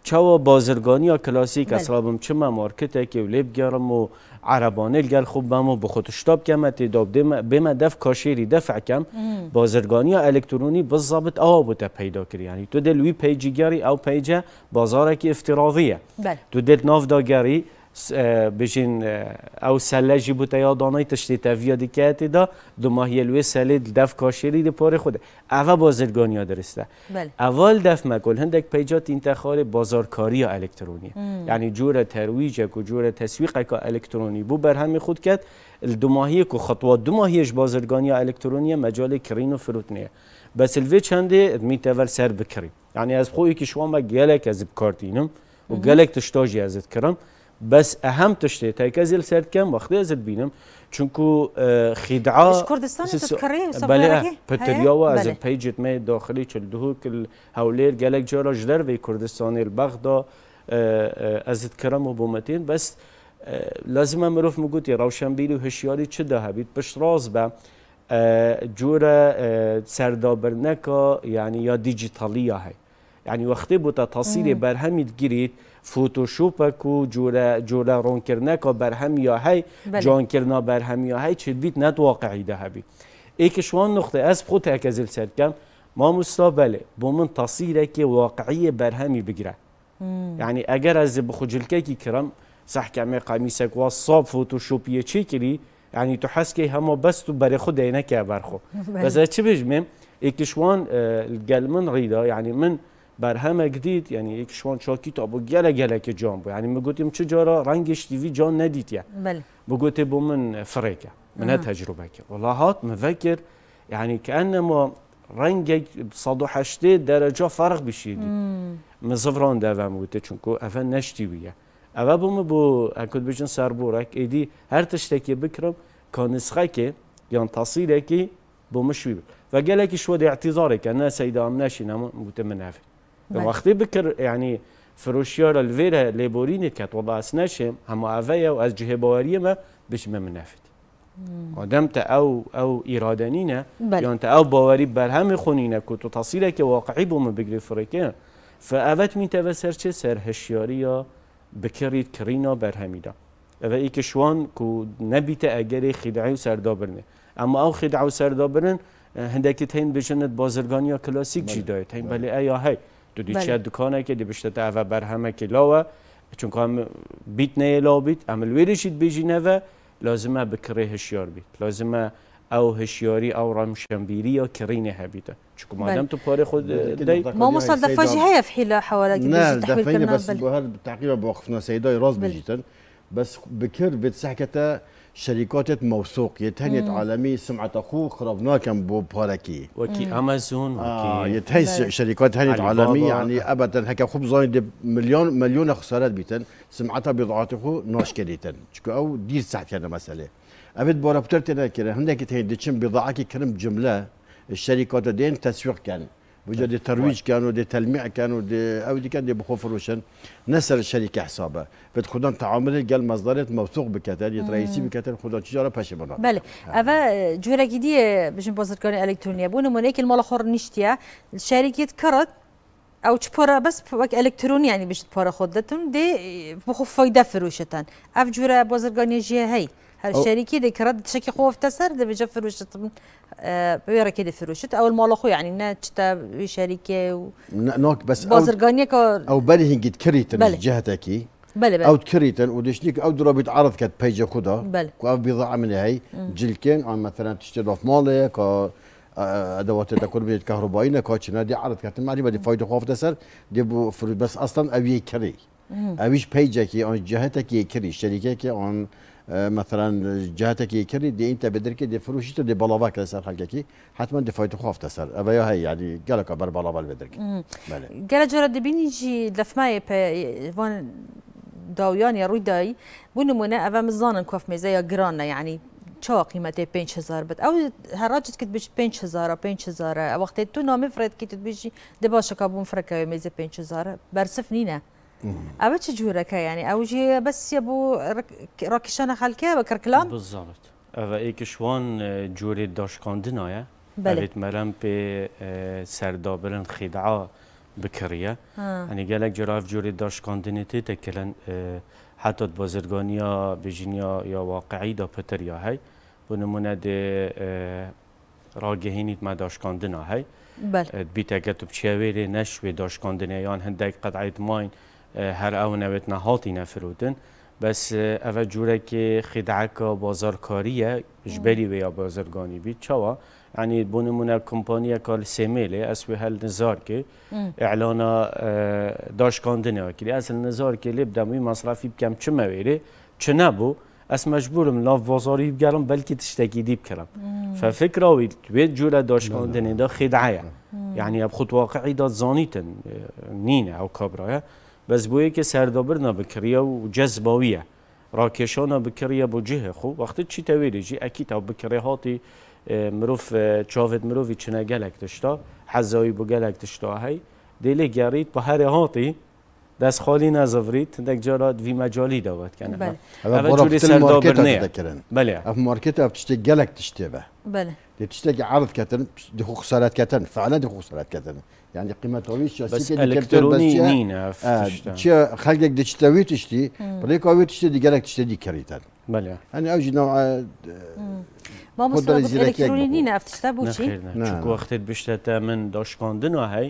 Speaker 5: چوا بازرگانی کلاسیک بله. اصلا بم چما مارکته که لیب گرم و عربانه گل خوب کم بخوتشتاب کمت داب بما دف کاشیری دفع کم بازرگانی الکترونی بالضبط او بوتا پیدا کری یعنی تو دل وی پیجی گری او پیجه بازارکی که بله. تو دل ناف داگری، بجین او سلجی بوتا یا دانای تشتی تافیا دکاتی دا دو ماهی لوی سالی دف کاشری دی پار خود اوا بازرگانیا درسته بله. اول دف مکل هندک پیجات انتخار بازارکاری الکترونی یعنی جور ترویج و جور تسویق که الکترونی بو بر همی خود کرد دو ماهی که خطوات دو ماهیش بازرگانی الکترونی مجال کرین و فروتنیه بس الوی چنده می تول سر بکریم یعنی از خویی که شما گلک از بکارتینم و گلک تشتاجی ازت کرم بس اهم تشتي تايكا زيل سرد كم وقت زيل بينم چونكو خدعة مش كردستان تذكري بلا بتريوا از بيجت مي داخلي چلدهو كل هولير گلك جارا جدر في كردستان البغدا از تكرم وبومتين بس لازم مروف مگوتي روشنبيري و هشياري چه ده بيت بش راز به جور سردابرنكا يعني يا ديجيتالية هي يعني وقتی بوتا تصویر برهمی گیرید فوتوشوپ کو جوره جوره رون کرنه کا برهم یا هی بله. جان کرنا برهم یا هی چه بیت نت واقعی ده هبی نقطه از خود تکزل سر کم ما مستقبله بومن تصیره که واقعی برهمی بگیره یعنی اگر از بخجلکه کی کرم صح کمی قمیسک و صاب فوتوشوپیه چی کری یعنی تو حس که همه بس تو برای خود عینه که برخو بله. بس چی بجمیم ایکشوان گلمن ریده یعنی من بر همه دید یعنی یک شوان چاکی تا با گله گله که جان بود یعنی میگوتیم چه جارا رنگش دیوی جان ندید یعنی بله بگوته با من فرقه من تجربه کرد والله هات مفکر یعنی که انما رنگ هشته درجه فرق بشید مزفران دوام بوده چونکو افن نشتیویه اول بومه بو اکد بجن سر بورک ایدی هر تشتکی بکرم کانسخه که یا تصیله که بومشوی و گله که شود اعتذاره که نه سیدام نشینم بوده منافی وقتی بکر یعنی فروشیار الویر لیبورینی که تو باس نشم هم آفیا و از جهه باوری ما بش آدم تا او او یا تا او باوری بر همه خونینا که تو تصیره که واقعی بوم بگری فرکه فاوت می تبه سر چه سر هشیاری یا بکرید کرینا بر همیدا و ای که شوان که نبیت اگر خدعی و سردا برنه اما او خدعی و سردا برن هندکی تین بجند بازرگانی یا کلاسیک جی داید بله ایا هی دو بله. دکانه که دی بشته تا بر همه که لاوه چون که هم بیت نه لا بیت هم الویرشید بیجی نوه لازمه بکره هشیار بیت لازمه او هشیاری او
Speaker 4: رمشنبیری یا کرینه هبیده چون مادام تو پاره
Speaker 5: خود دی
Speaker 1: ما مصادفه جی هيا في حيله حوالك نه دفعين بس
Speaker 4: بهالتعقيبه بوقفنا سيداي راز بيجيتن بس بكر بتسحكته شركات موثوق يتهنيت عالمي سمعة أخوه خربناها كان باركي وكي أمازون آه، وكي آه يتهنت شركات هنيت عالمية يعني أبدا هكا خبز مليون مليون خسارات بيتن سمعتها بضاعة أخوه ناش كريتن شكو أو دير ساعت كان مسألة أبد بورابتر تنا كده هناك تهنت بضاعة كرم جملة الشركات دين تسويق كان وجا دي ترويج كانوا دي تلميع كانوا دي او دي كان دي بخوف روشن نسر الشركه حسابها فتخدم تعامل قال مصدرات موثوق بكتال رئيسي بكتال خدان تجاره باش بنا
Speaker 1: بله اوا آه. جورا كيدي باش بازرگان الكترونيه بو نمونه که المال اخر نشتيا الشركه كرت او چپورا بس وك الكترون يعني باش پورا خدتهم دي بخوف فايده فروشتان اف جوره بازرگانی هي هەر شەریکی دەکڕێت شتێکی خۆفتەسەر دەبێجە فرۆشت بێڕێکی دەفرۆشت ئەو ماڵە خۆی ینی نەچتە شەریکێ و
Speaker 4: بازرگانیەکە ئەو بەری هینگیت کریتن جهتێکی ئەوت کریتن و دشتنی ئەو درۆبیت عرض کرد پەیجە خوددا ئەو بیضع من هەی جلکن ئەو مەتەران تشتی دۆف ماڵەیە کە ادوات تكون بيت كهربائي نكاتش نادي عرض كاتن معني بدي فايده خوف تسر دي بو فروت بس اصلا ابي كري ابيش بيجكي اون جهتك كري شركه كي اون مثلا جهتکی کردی دی انت بدر که دی فروشی تو دی بالاوا که سر خلقه کی حتما دی فایت خوافت سر او یا هی یعنی گله که بر بالاوا بدر که بله
Speaker 1: گله جرا دی بینی جی لفمای په وان داویان یا روی دای بو نمونه اول مزانن کوف میزه یا گرانه یعنی چه قیمت 5000 بد او هر راجت کت بیش 5000 5000 وقتی تو نام فرد کت بیش دی باشه که بون فرکه میزه 5000 برسف نینه ئەوە چ جوورەکە ینی ئەوژێ بەسیە بۆ ڕاکیشانە خەکە بە کڕکلان
Speaker 5: بزانێت ئەوە ئێکشوان جوێ داشکاندنایە بەێت مەرەم پێ سەردابرن خیدعا بکڕە ئەنی گەلک جراف جوێ داشکاندنێتی تەکردن حتات بازرگانیا بژینیا یا واقعیدا پتریا هەی بۆ نمونە دێ ڕاگەهێنیت مە داشکاندنا هەی بیتەکە تو بچێوێرێ نەشوێ داشکاندنیان هەندێک قەت عیت ماین. هر هەر ئەو نەوێت نەهاڵی نەفرودن بەس اه، که جوورێکی خیدعکە جبری و اه. یا بازرگانی چوا؟ بیت چاوە ینی بۆ نمونە کمپانیە کار سێمێلێ ئەسوێ هەل نزارکێ ئەعلانە اه. داشکاندنەوەکری ئەس نزارکێ لێ بدەمووی مەصرافی بکەم چمەوێرێ چ نەبوو ئەس مەجبورم لاف بازاری بگەرم بەلکی تشتێکی دی بکەم ففکراوی توێت جوورە داشکاندنێدا خیدعە یعنی ئە خودواقعیدا زانیتن نینە او کابراە بس بوی که سردابر نبکری و جذباویه راکشان بکریه با جه خو وقتی چی تویری جی اکی تا هاتی مروف چاوت مروفی چنه گلک دشتا حزایی با گلک دشتا هی دیلی گرید با هر هاتی دست خالی نزاورید تندک جارا دوی مجالی داود کنه بله اول جوری سردابر نیه
Speaker 4: بله اف مارکت اف تشتی گلک دشتی به بله که عرض کتن دخو خسارت کتن فعلا دخو خسارت کتن یعنی یعنی قیمتاوی سیاسی که الکترونی نین افتشتن چه خلقک دشتاوی تشتی بلی کاوی تشتی دیگرک تشتی دی کریتن بله یعنی اوجی نوع
Speaker 1: ما مثلا بود الکترونی نین افتشتا بو چی؟
Speaker 5: نه چون من داشکاندن و هی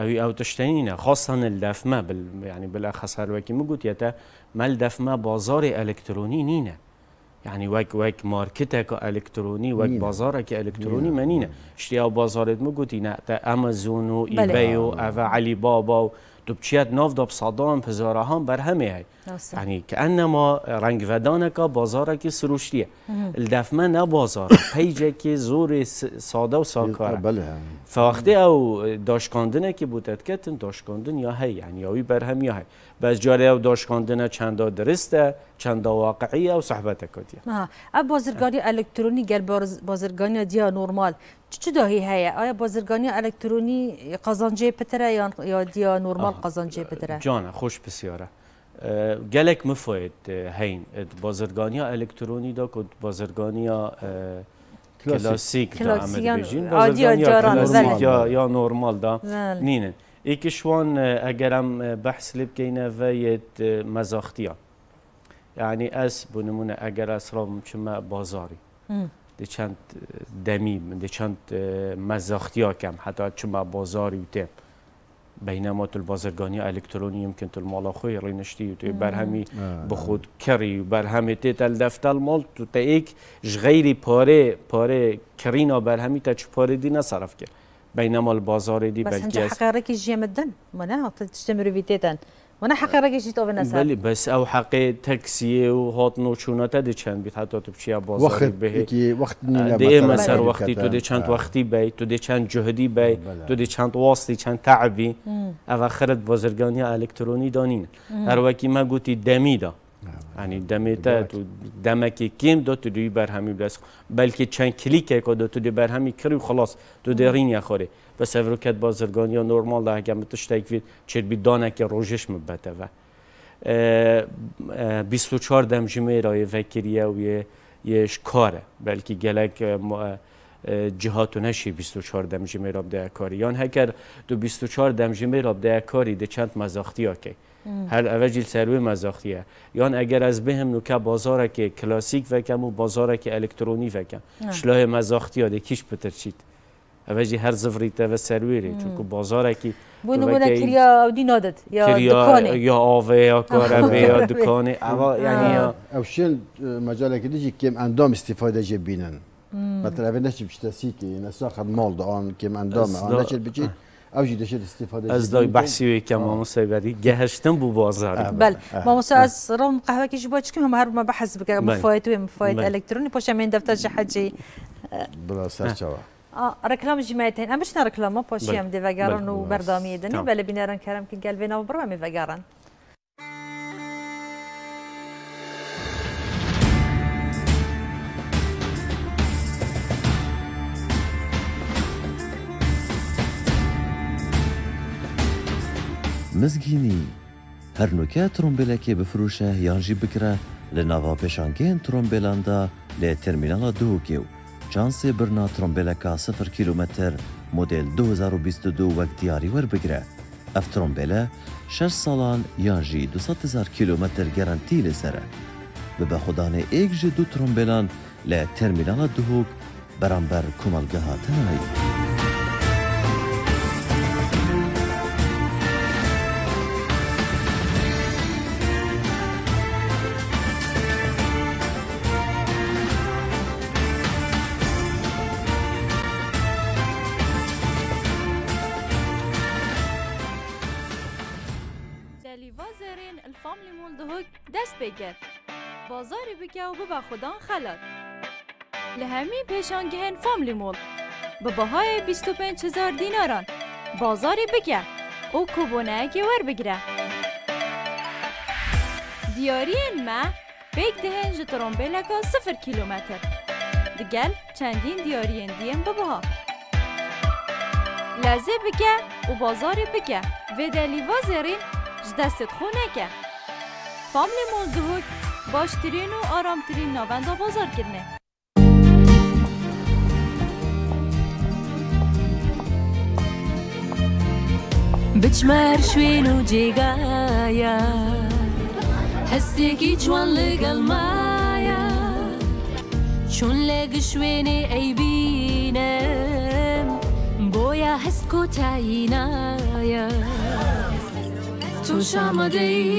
Speaker 5: اوی او تشتینی نه خاصا الدفمه بل یعنی بالاخص هر وکی مگوت یتا مل دفمه بازار الکترونی نینه یعنی وەک وەک مارکتێکە الكتروني وەک که الکترونی منینه شتیا و بازارت نه ده امازون و بي و او علی بابا و تو بچیت ناف هم بر همه هی یعنی که انما رنگ که بازار که سروشتیه الدفمه نه بازار پیجه که زور ساده و ساکاره بله او داشکاندنه که بودت کتن داشکاندن یا هی یعنی بر برهم یا هی بس جاری او داش خواندنه چندا درسته چندا واقعی او صحبت کردی
Speaker 1: ها اب بازرگانی الکترونی گل بازرگانی دیا نورمال چه داهی هیا آیا بازرگانی الکترونی قزانجه پتره یا دیا نورمال قزانجه پتره جان
Speaker 5: خوش بسیاره گلک مفید هین بازرگانی الکترونی دا کد بازرگانی کلاسیک دا عمل بجین بازرگانی یا نورمال دا نین. ئیکشوان اگرم بحث لب بکەینەڤە یێت مزاختیا، یعنی بنمونه اگر اگر چما ئەسڕۆم چمە بازاری دمی چند من مزاختیا کم، حتی چما بازاری و تێم بینما تو البازرگانی الکترونی ممکن تو المالا خوی رینشتی تو برهمی بخود کری و برهمی تی تل دفتل مال تو تا ایک غیری پاره پاره کرینا برهمی تا چه پاره دی نصرف کرد دی بلکی دي بس هنجا
Speaker 1: حقارك جامدا منا تستمر في تيتن منا حقارك جیت او نسا بله،
Speaker 5: بس او حق و و نو تا دی چند بیت حتی تو بشيا بازار به وقت نيلا دي مسر وقتی تو دی چند وقتی بی تو دی چند جهدی بی بله. تو دی چند واسطی چند تعبی او خرد بازرگانی الکترونی دانین هر وکی ما گوتی دمی دا یعنی دمته تو دمکی کم دو تو دوی بر همی بلس بلکه چند کلیک که دو تو دوی بر همی کری و خلاص تو درین یخوره و سفرکت بازرگانی یا نورمال ده اگر متش تکوید چربی دانه که روشش مبته و 24 دم جمعه رای فکریه و یه کاره بلکه گلک جهات نشی 24 دم جمعه را ده کاری یعنی هکر دو 24 دم جمعه را ده کاری ده چند مزاختی ها که هر اوجیل سروی مزاختیه یان اگر از بهم نو که بازاره که کلاسیک وکم و بازاره که الکترونی وکم شلاه مزاختی ده کیش چید اوجی هر زفری و سروی ری چون که بازاره که کریا
Speaker 1: او دی نادد یا دکانه یا
Speaker 5: آوه یا کاربه یا دکانه اوا
Speaker 4: یعنی شل مجاله که دیجی کم اندام استفاده جبینن مثلا به نشی بشتسی که نساخت مال آن کم اندامه آن نشی بچید ئەوژیدەشێت استفاده از دای بەسی کە مامۆسەبەری گهشتن بو بازار بەل مامۆسا
Speaker 1: ئەس هم هر ما بحث هەرمە مفاید و مفاید الکترونی فایت این دفتر جه دەفتەرجە حەجێ سر شو. رکلام جمعیتین رکلام نرکلامە پسیم دیوگران و بله بینران کرم که کەرم کرد و بڕوامی ڤگەڕن.
Speaker 4: مزگینی هەرنوکە ترۆمبیلەکێ بفروشە یانژی بکرە لە ناواپێشانگەیان ترۆمبیلاندا لێ تەرمیناڵە دووکێ و چانسێ برنا ترۆمبیلەکە سفر کیلومتر مۆدل 2022 وەک دیاری وەربگرە ئەف ترۆمبیلە 6 ساڵان یانژی 200هزار کیلومتر گەرانتی لەسرە بە بەخۆدانێ ئێکژی دوو ترۆمبیلان لە تەرمیناڵە دوهوک بەرامبەر کۆمەلگەهاتەنایی.
Speaker 8: که و به خودان خلط لهمی پیشانگهن فاملی مول به بهای 25 هزار دیناران بازاری بگه او کوبونه که ور بگیره دیارین ما بیگ دهن جترونبیلکا صفر کیلومتر دگل چندین دیاری دیارین دیم ببها لازه بگه و بازاری بگه و دلیوا زرین جدست خونه که فاملی مول زهوک باشترین و آرامترین ناوند بازار کرنه بچمر شوین و جیگایا هەستێکی جوان لەگەڵ مایە چون لەگ شوێنێ ئەیبینم بۆیە هەست کۆتایی نایە تو شامەدەی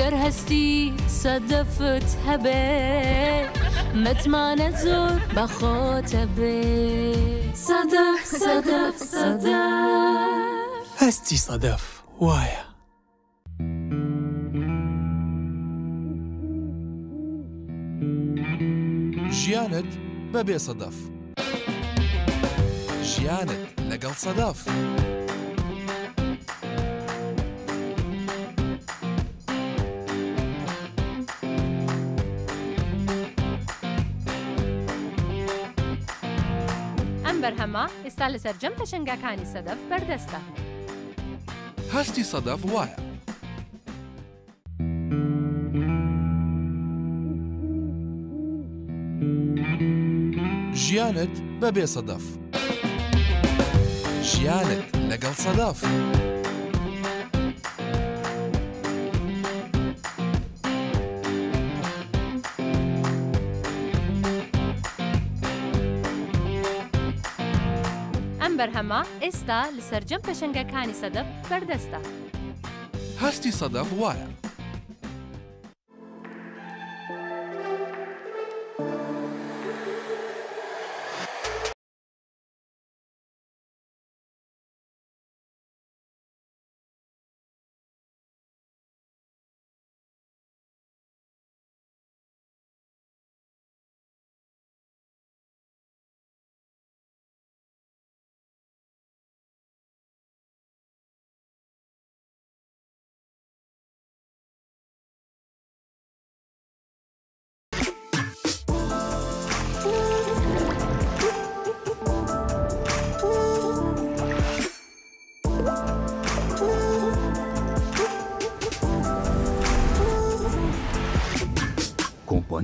Speaker 8: گر هستی صدفت هبي متمانة زور بخوت هبي صدف صدف صدف
Speaker 2: هستی صدف
Speaker 7: وايا ژیانت صدف سەدەف ژیانت صدف صدف
Speaker 8: بەرهەمە ئێستا لەسەر جەم پەشنگاکانی سەدەف بەردەستە.
Speaker 2: هەستی سەدەف وایە. ژیانت
Speaker 7: بەبێ سەدەف. ژیانت لەگەڵ سەداف.
Speaker 8: بەرهەمە ئێستا لەسەررجەم پەشنگەکانی سەدەف بەردەستە.
Speaker 2: هەستی سەدەف وایە.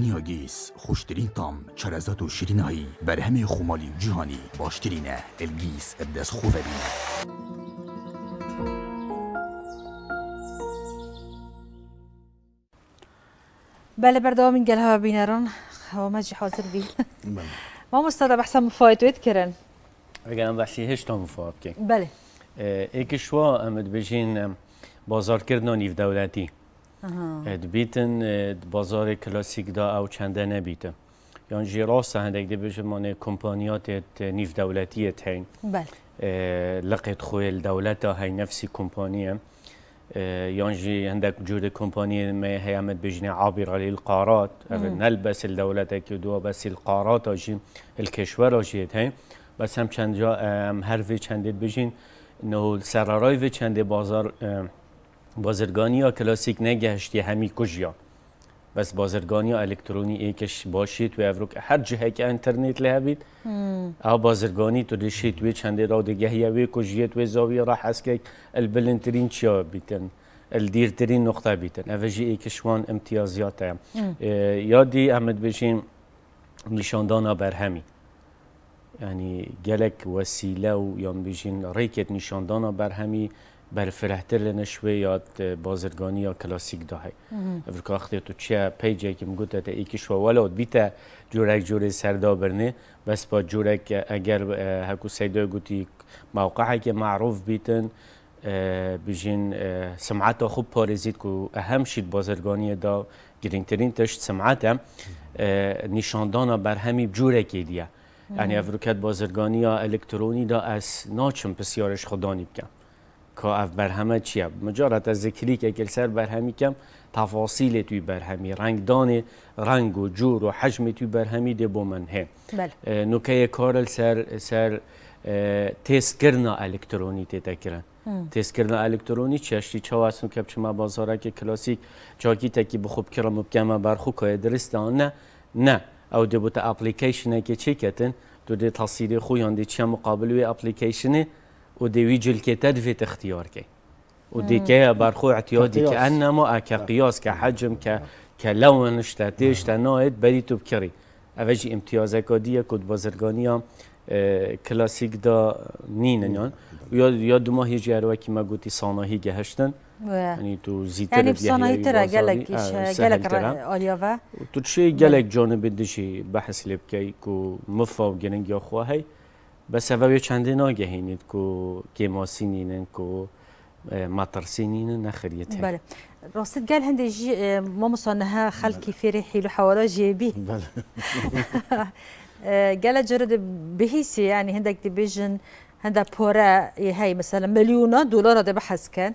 Speaker 2: آگیس خوشترین تام چرزات و هایی بر همه خمالی جهانی باشترینه الگیس ابدس خوبه بینه
Speaker 1: بله بردوام نقل هوا بینارون هوا مجی حاضر بی ما مستدی بحسن وید کرن
Speaker 5: اگر هم بحثی هشت مفاید که بله ایک شوا امد بجین بازار کردن نیف دولتی بیتن دبیتن بازار کلاسیک دا او چنده نبیتن یان جی راست هندک دی بشه مانه کمپانیات نیف دولتی هین بله لقد خویل دولت های نفسی کمپانیه یان جی هندک جود کمپانی ما هیامد بجنه عابر علی القارات نلبس الدولت ها که دو بس القارات ها آجی الکشور ها جیت هین بس هم چند جا هر وی چنده بجین نو سرارای وی چنده بازار بازرگانی کلاسیک نگهشتی همی کجیا بس بازرگانی الکترونی کش باشید و افروک هر جهه که انترنت له بید او بازرگانی تو دشید و چنده را دیگه یوی کجیت و زاوی را هست که البلندترین چیا بیتن الدیرترین نقطه بیتن اوجی کشوان امتیازیات هم یادی احمد ها بر برهمی یعنی گلک وسیله و یا یعنی بشین ریکت بر برهمی بله، فرهتر نشوی یاد بازرگانی یا کلاسیک داهی افریقا وقتی تو چیه پیجه که میگوید تا ای کشور ولی بیتا جورک جوری سردا برنه بس با جورک اگر هکو سیده گوتی موقعی که معروف بیتن بجین سمعت خوب پارزید که اهم شید بازرگانی دا گرینگترین تشت سمعت نشاندانا بر همی جورکی دیه یعنی بازرگانی یا الکترونی دا از ناچم پسیارش خدانی بکن که بر همه چیه مجارت از ذکری که سر بر همی کم تفاصیل توی بر همی رنگ دان رنگ و جور و حجم توی بر همی ده با من هم بله. نکه کارل سر سر تست کرنا الکترونی تی تکرن تست کرنا الکترونی چشتی چه واسم کب ما بازاره که کلاسیک چاکی تکی بخوب کرم مبکمه برخو که آن نه نه او دبوت اپلیکیشنه که چی کتن تو ده تصیل خویان چه مقابل و اپلیکیشنه و که تدفت اختیار که، و دیکەیە برخو اعتیادی که انما اکا قیاس که حجم که کە لو نشتا تێشتا ناید بری تو بکڕی کد بازرگانی هم کلاسیک دا نین نیان یا دوما هیچ ما گوتی ساناهی گهشتن یعنی تو زیتر یعنی آره، تو چه گلک بله. جانە بدشی بحث لبکی که و مفا و گەنگ یاخواهەی بس یه چندی ناگهینید که گیماسینینن که اه، مطرسینین نخریت بله
Speaker 1: راست قال هندي جي اه، ما مصنها خلكي في ريحي حوالا جیبی بله اه، گل جرد بهيسي يعني هندك ديفيجن هندا یه هاي مثلا مليون دولار ده بحث كان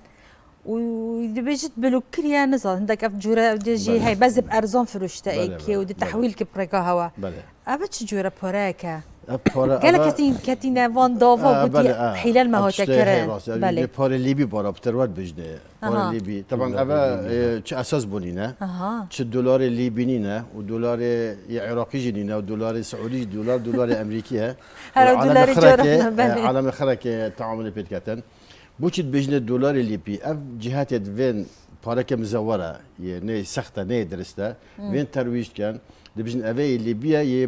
Speaker 1: ودبجت بلوكريا نزل عندك اف جورا جي هاي بزب ارزون فروشتا ايكي ودي تحويل كبريكا هوا بلا ابتش جورا بوراكا
Speaker 4: گله كاتين
Speaker 1: كاتين فان داوا اه، بدي حلال ما هو تكرر بله اه،
Speaker 4: پاره لیبی بارا بجده پاره طبعا أبا اه، چه اساس بونی نه چه دلار ودولار نه و ودولار عراقی دولار دولار و دلار سعودی ها عالم خرک تعامل بيت كاتن بوچید بجنه دولار الليبي اف جهات وین بارك مزوره يعني سخته نه درسته وین كان دبجن أبا الليبيا یه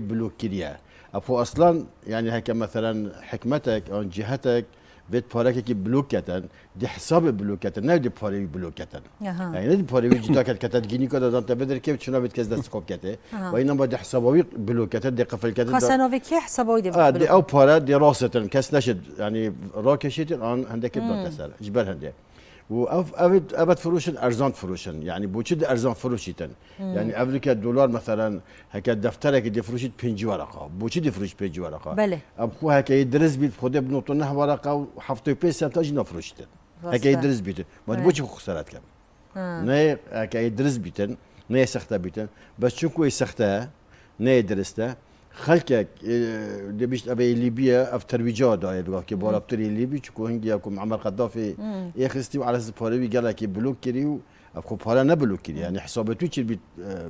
Speaker 4: فهو اصلا يعني هيك مثلا حكمتك او جهتك بيت بارك كي بلوكتن دي حساب بلوكتن نادي باري بلوكتن يعني نادي باري بيجي تاكل كتت جيني كده دانت بدر كيف شنو بتكز دست كوب كته وانما دي حسابوي بلوكتن دي قفل كتت خسنوفي
Speaker 1: كي حسابوي دي اه دي او
Speaker 4: بارا دي راستن كاس نشد يعني راكشيتن ان هندك بدون تسال جبل هندك وابد ابد فروشن ارزان فروشن يعني بوجد ارزان فروشيتن يعني امريكا الدولار مثلا هكا دفتره كي دفروشيت 5 ورقه بوجد يفروش 5 ورقه بله اب خو هكا يدرس بيت خده بنوطو نه ورقه وحفته بيس سنتاج نفروشيتن هكا يدرس بيت ما تبوش خسارات كم نه هكا يدرس بيتن نه سخته بيتن بس شنو كوي سخته نه درسته خەکێک دەبیشت ئەبێ لیبیە ئەف تەویجا داە دوواکە باڵاپتری لیبی چ کۆهنگیا کوم ئەمە قەدافی ئێخستی و عرز پارەوی گەلێکی بلوک کردی و ئەف خۆ پارە نەبلوکرد یعنی حسابە توی چیر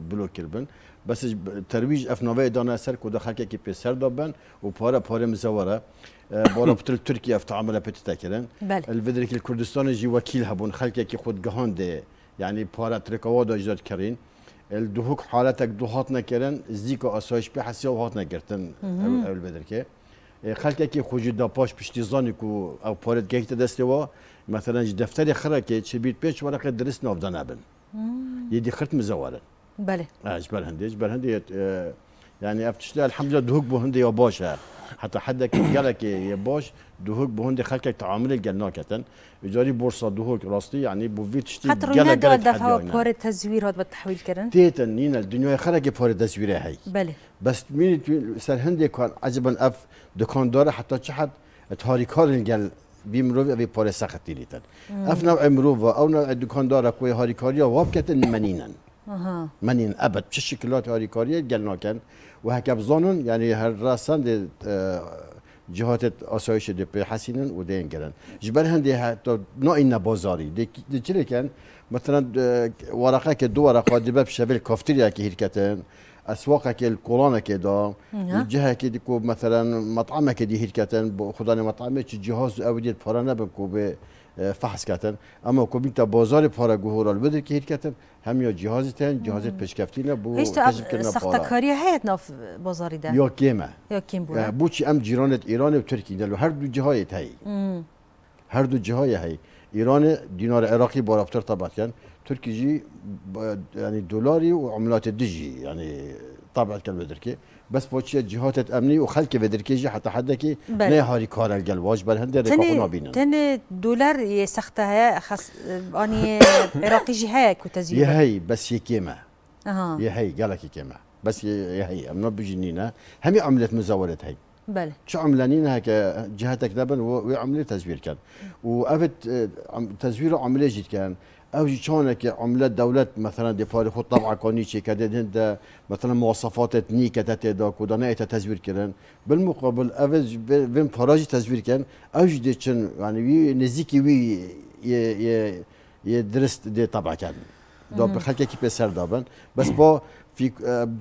Speaker 4: بلوکرد بن بەس تەویج ئەفناوی دانا سەر کۆدا خەکێکی پێسەردا بن و پارە پارە مزەوەرە باڵاپتر تورکی ئەف تعاملە پێتەکردن الڤدرێکی کوردستانی جی وەکیل هەبوون خەکێکی خودگەهان دێ یعنی پارە ترکەوە داژدار کردین. الدهوك حالتك دو هاتنا كرن زيكو اسايش بحسيا وهاتنا كرتن اول بدر كي خلک که خود دپاش پشتی زانی کو او پارت گهی دسته و مثلا دفتر خره که چه بیت پیش ورقه درس نافدا نبن یه دی خرت مزوارن بله اش بر هندی اش بر هندی یعنی افتشته الحمدلله دوک بو هندی یا باشه حتى حد قالك يا باش دوهک بهون دي خلقك تعامل گلنا کتن بورصة بورسا راستي يعني یعنی بو ویت شتی گلک گلک حد داد دفعه پر
Speaker 1: تزویر هات بتحویل کردن
Speaker 4: تیتن نینا دنیای خلک پر بس مين سر هندي كان عجبا اف دکاندار حتى چه تهاري كار گل بيمرو ابي بوري سختي ليتن اف نوع مروف او نوع دكان دارا كوي هاريكاريا منينن منينا منين ابد بشكلات هاريكاريا قالنا كان و هکبزانون یعنی هر راستن دی جهات آسایش دی پی حسینن و دی انگرن جبر هندی حتی نا این بازاری دی چلی کن مثلا ورقه که دو ورقه دی بب شبیل کافتیریا که هرکتن اسواقه که القرانه که دا جهه که دی مثلا مطعمه که دی هرکتن خدا مطعمه چه جهاز او دی پرانه بکو به فحص کردن اما کو خب بازار پاراگوهرال گوهرال بده که هیچ کردن هم یا جهازی تن جهاز پشکفتی نه بو تجربه کردن سخت کاری
Speaker 1: هیت نه بازاری ده یا کیما یا کیم بو
Speaker 4: بو ام جیرانت ایران و ترکیه دلو هر دو جهای هی هر دو جهای هی ایران دینار عراقی بارافتر طبعا کن ترکیجی یعنی دلاری و عملات دیجی یعنی طبعا کن بدرکه. بس بوچی جهات امنی و خلک ودرکیجی حتی حد که نه هاری کار الگل واج بر هنده رکا اونا بینن
Speaker 1: تن دولار یه سخته ها خس آنی عراقی جهه کو تزیوه یه هی
Speaker 4: بس یکیمه یه هی گلک یکیمه بس یه هی امنا بجنینه همی عملت مزاولت هی بله شو عملانين هكا جهاتك دبن وعملت تزوير كان وقفت تزوير عمله جد كان او شلونك عملات دولت مثلا دفاع خود طبعا كوني شي كدد مثلا مواصفات ني كتت داك ودنا تزوير كرن بالمقابل افز بين فراج تزوير كان اوجد يعني وي نزيكي وي يدرس دي طبعا كان دو بخلك كيف سر دابن بس با في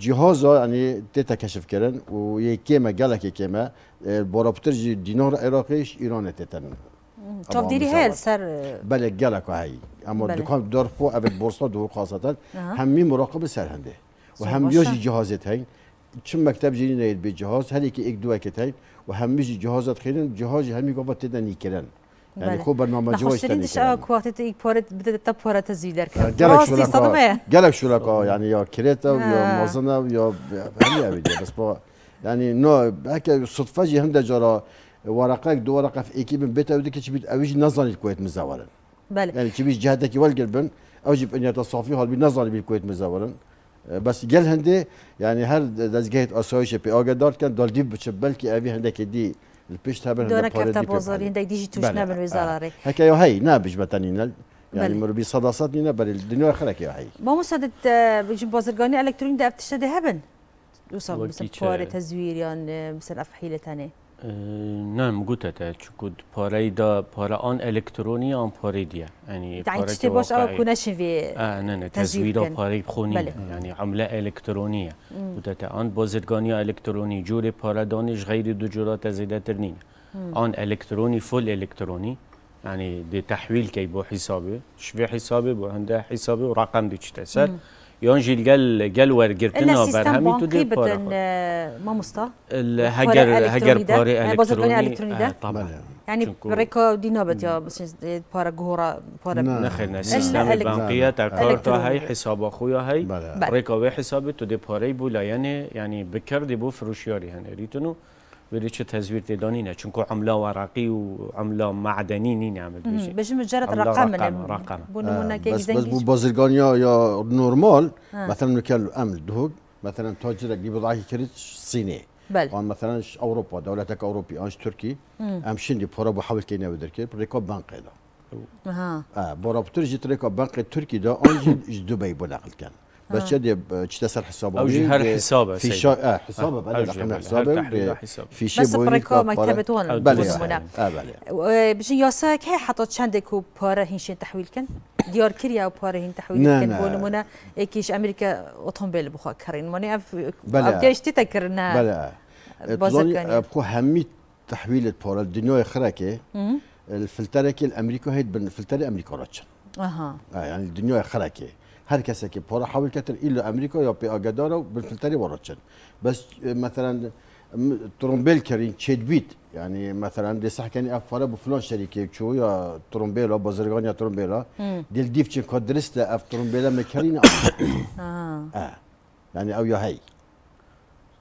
Speaker 4: جهاز يعني تيتا كشف كرن ويكيما قالك يكيما بورابتر دينار عراقيش ايران تتنن
Speaker 1: چاپ دیری هل سر
Speaker 4: بله گلک هایی اما بله. دکان دار خو اوت بورسا دو خاصتا همه مراقب سر هنده و هم یوجی جهازت هایی چه مکتب جینی نید به جهاز هر یکی یک دو کتای هایی و همیشی جهازات خیرن جهاز همی گفت تند نیکرن یعنی بله. خوب برنامه جوش تنی کردن.
Speaker 1: داشت وقتی یک پارت بده تا پارت در کرد. گلک شلکا.
Speaker 4: گلک شلکا یعنی یا کرتا یا مازنا یا همه بوده بس با یعنی نه هک صدفه هم دجارا ورقه دو ورقه في اكيب بيتا ودك تبي اويج نظري الكويت مزورن بله يعني تبي جهدك والقلبن اوجب ان يتصافي هال بنظري بالكويت مزورن بس جل هندي يعني هل دزجيت اسويش بي اوجا دار كان دول ديب بلكي ابي هندك دي البيش تابن دونا كابتا بوزاري هندك ديجي توشنا من وزارة هكا يو هي نابج بتانينا يعني مر بي صداصات لنا بل الدنيا خلك يا هي
Speaker 1: ما مسدد بيجي بازرقاني الكتروني ده بتشتدي هبن يوصل مثل كواري تزوير يعني مثل افحيله ثانيه
Speaker 5: نعم قلت چون کد پاره دا پاره آن الکترونی آن پاره دی
Speaker 1: یعنی یعنی پاره که باش شوی. کنه
Speaker 5: نه آه آن پاره خونی. بله. یعنی عمله الکترونیه إلكترونية قلت آن بازدگانی الکترونی. جور پاره دانش غیر دو جورا تر ترنين آن الکترونی فول إلكتروني يعني یعنی دي تحويل كي بو حسابي شبي حسابي بو عنده حسابي ورقم دي تشتسر يونجي قال قال ورقرتنا برهمي تدير بورا
Speaker 1: آه، ما مستا
Speaker 5: هجر هجر بوري الكتروني طبعا
Speaker 1: يعني بريكا دي نوبت يا بس بورا جهورا بورا نخل ناس سيستم بانقيه هاي
Speaker 5: حساب اخويا هاي بريكو حسابي تدي باري بولا يعني يعني دي بو فروشياري هن يعني ريتنو وریچ تزویر دلانی نه چونکو عمله ورقی و عمله معدنی نی نعمل
Speaker 1: بشه بشه مجرد رقم رقم
Speaker 4: رقم بنمونه که بس بس بازرگانی یا نورمال مثلا نكال عمل دهوب مثلا تاجر اجيب بضاعه كريت صيني بل وان مثلا اوروبا دولتك اوروبي انش تركي امشين دي بورا بحاول كينا بدركي بريكو بنقي ده ها اه بورا بترجي تريكو بنقي تركي ده انجي دبي بولاقل كان بس كذي آه. تسهل حسابه او جهر حسابه في شا... اه حسابه آه. بلا رقم حسابه في شيء بس بريكو مكتبتون بلا
Speaker 1: بلا بشي ياسا كي حطت شندك وبارا هنشين تحويل كن ديار كريا وباره هين تحويل كن بونمونا اكيش امريكا اوتومبيل بخا كرين ماني اف بلا كيش تتكرنا بلا
Speaker 4: بخو همي تحويل بارا الدنيا خراكي الفلتركي الامريكا هيد بن فلتر امريكا راتشن اها آه، يعني الدنيا خراكي هر کسی که پر حاول کتر ایلو امریکا یا پی آگدارو بالفلتری ورچن بس مثلا ترومبل کرین تشيد بيت یعنی مثلا دي صح كان افرا بفلان شركه شو يا ترومبيلا بازرغان يا ترومبيلا ديل کد كودرستا اف ترومبلا مکرین آه. اه یعنی يعني او يا هي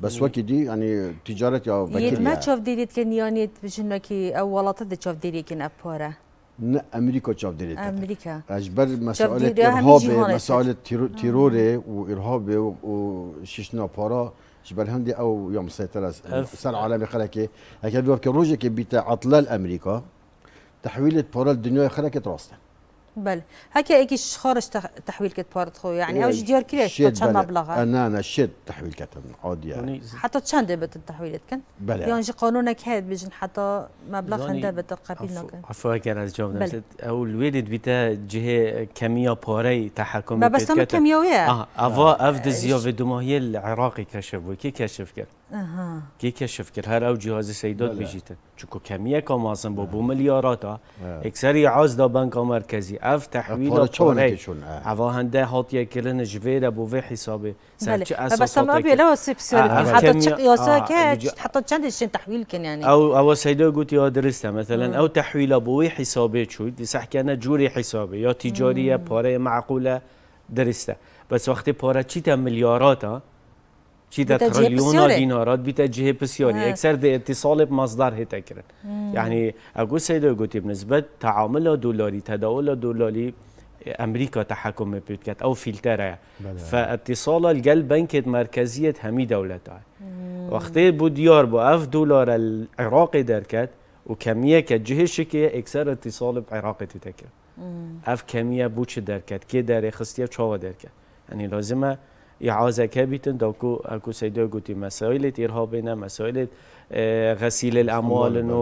Speaker 4: بس وكي دي يعني تجاره يا یه ما تشوف
Speaker 1: ديريت كان يعني بجنكي او ولا تشوف ديريت كان افورا
Speaker 4: نه امریکا چاپ دلیتا امریکا اجبر مسائل ارهاب مسائل ترور و ارهاب و ششناپارا جبل هندي او يوم السيطره صار عالمي خلكي هكذا بيوفك روجك بتاع عطلال امريكا تحويل بورا الدنيا خلكت راسنا
Speaker 1: بله هكا اكي خارج تحويل كت بارتخو يعني اوش إيه، ديار كلاش تشان مبلغ انا
Speaker 4: انا شد تحويل كت عود يعني
Speaker 1: حتى تشان دبت التحويلات كن بله يعني جي قانونك هاد بيجن حتى مبلغ هنده دبت قبيلنا كان
Speaker 4: عفوا كان از جواب او الوالد بتا
Speaker 5: جهه كمية باري تحكم ما بس كمية ويا اه افا اف دزيو في دوماهي العراقي كشف وكي كشف كت كيكشف هر او جهاز سيدات بيجيتن بله. چونكو كمية كام با بو مليارات اكسري عاز دا بنك مركزي اف تحويل طوله عوا هنده هات يكلن جويره بو في حسابه بله. سرچ اساس بس ما بی لو سبسر حتی تشق ياسا كات
Speaker 1: تحويل كان يعني او
Speaker 5: او سيدا قلت يا درسته مثلا او تحويله بو حسابه شو صح كان جوري حسابه يا تجاريه باره معقوله درسته بس وقتی پاره چیتا میلیارات ها چی تریلیون دینارات جه بسیاری اه. اکثر ده اتصال مصدر هتا کرن یعنی اگو سیدو گوتی بنسبت تعامل دلاری تداول دولاری امريكا تحكم بيتكات او فلترها فاتصال الجل بنك مركزيه همي دولتها وقت بو ديار بو اف دولار العراقي دركات وكميه كجهه شكي اكثر اتصال بعراقي تتكر اف كميه بوش دركات كي داري خستيه تشوا دركات يعني لازمه اعازه كابتن دوكو اكو سيدو قوتي مسائل ارهابنا مسائل آه، غسيل الاموال آه،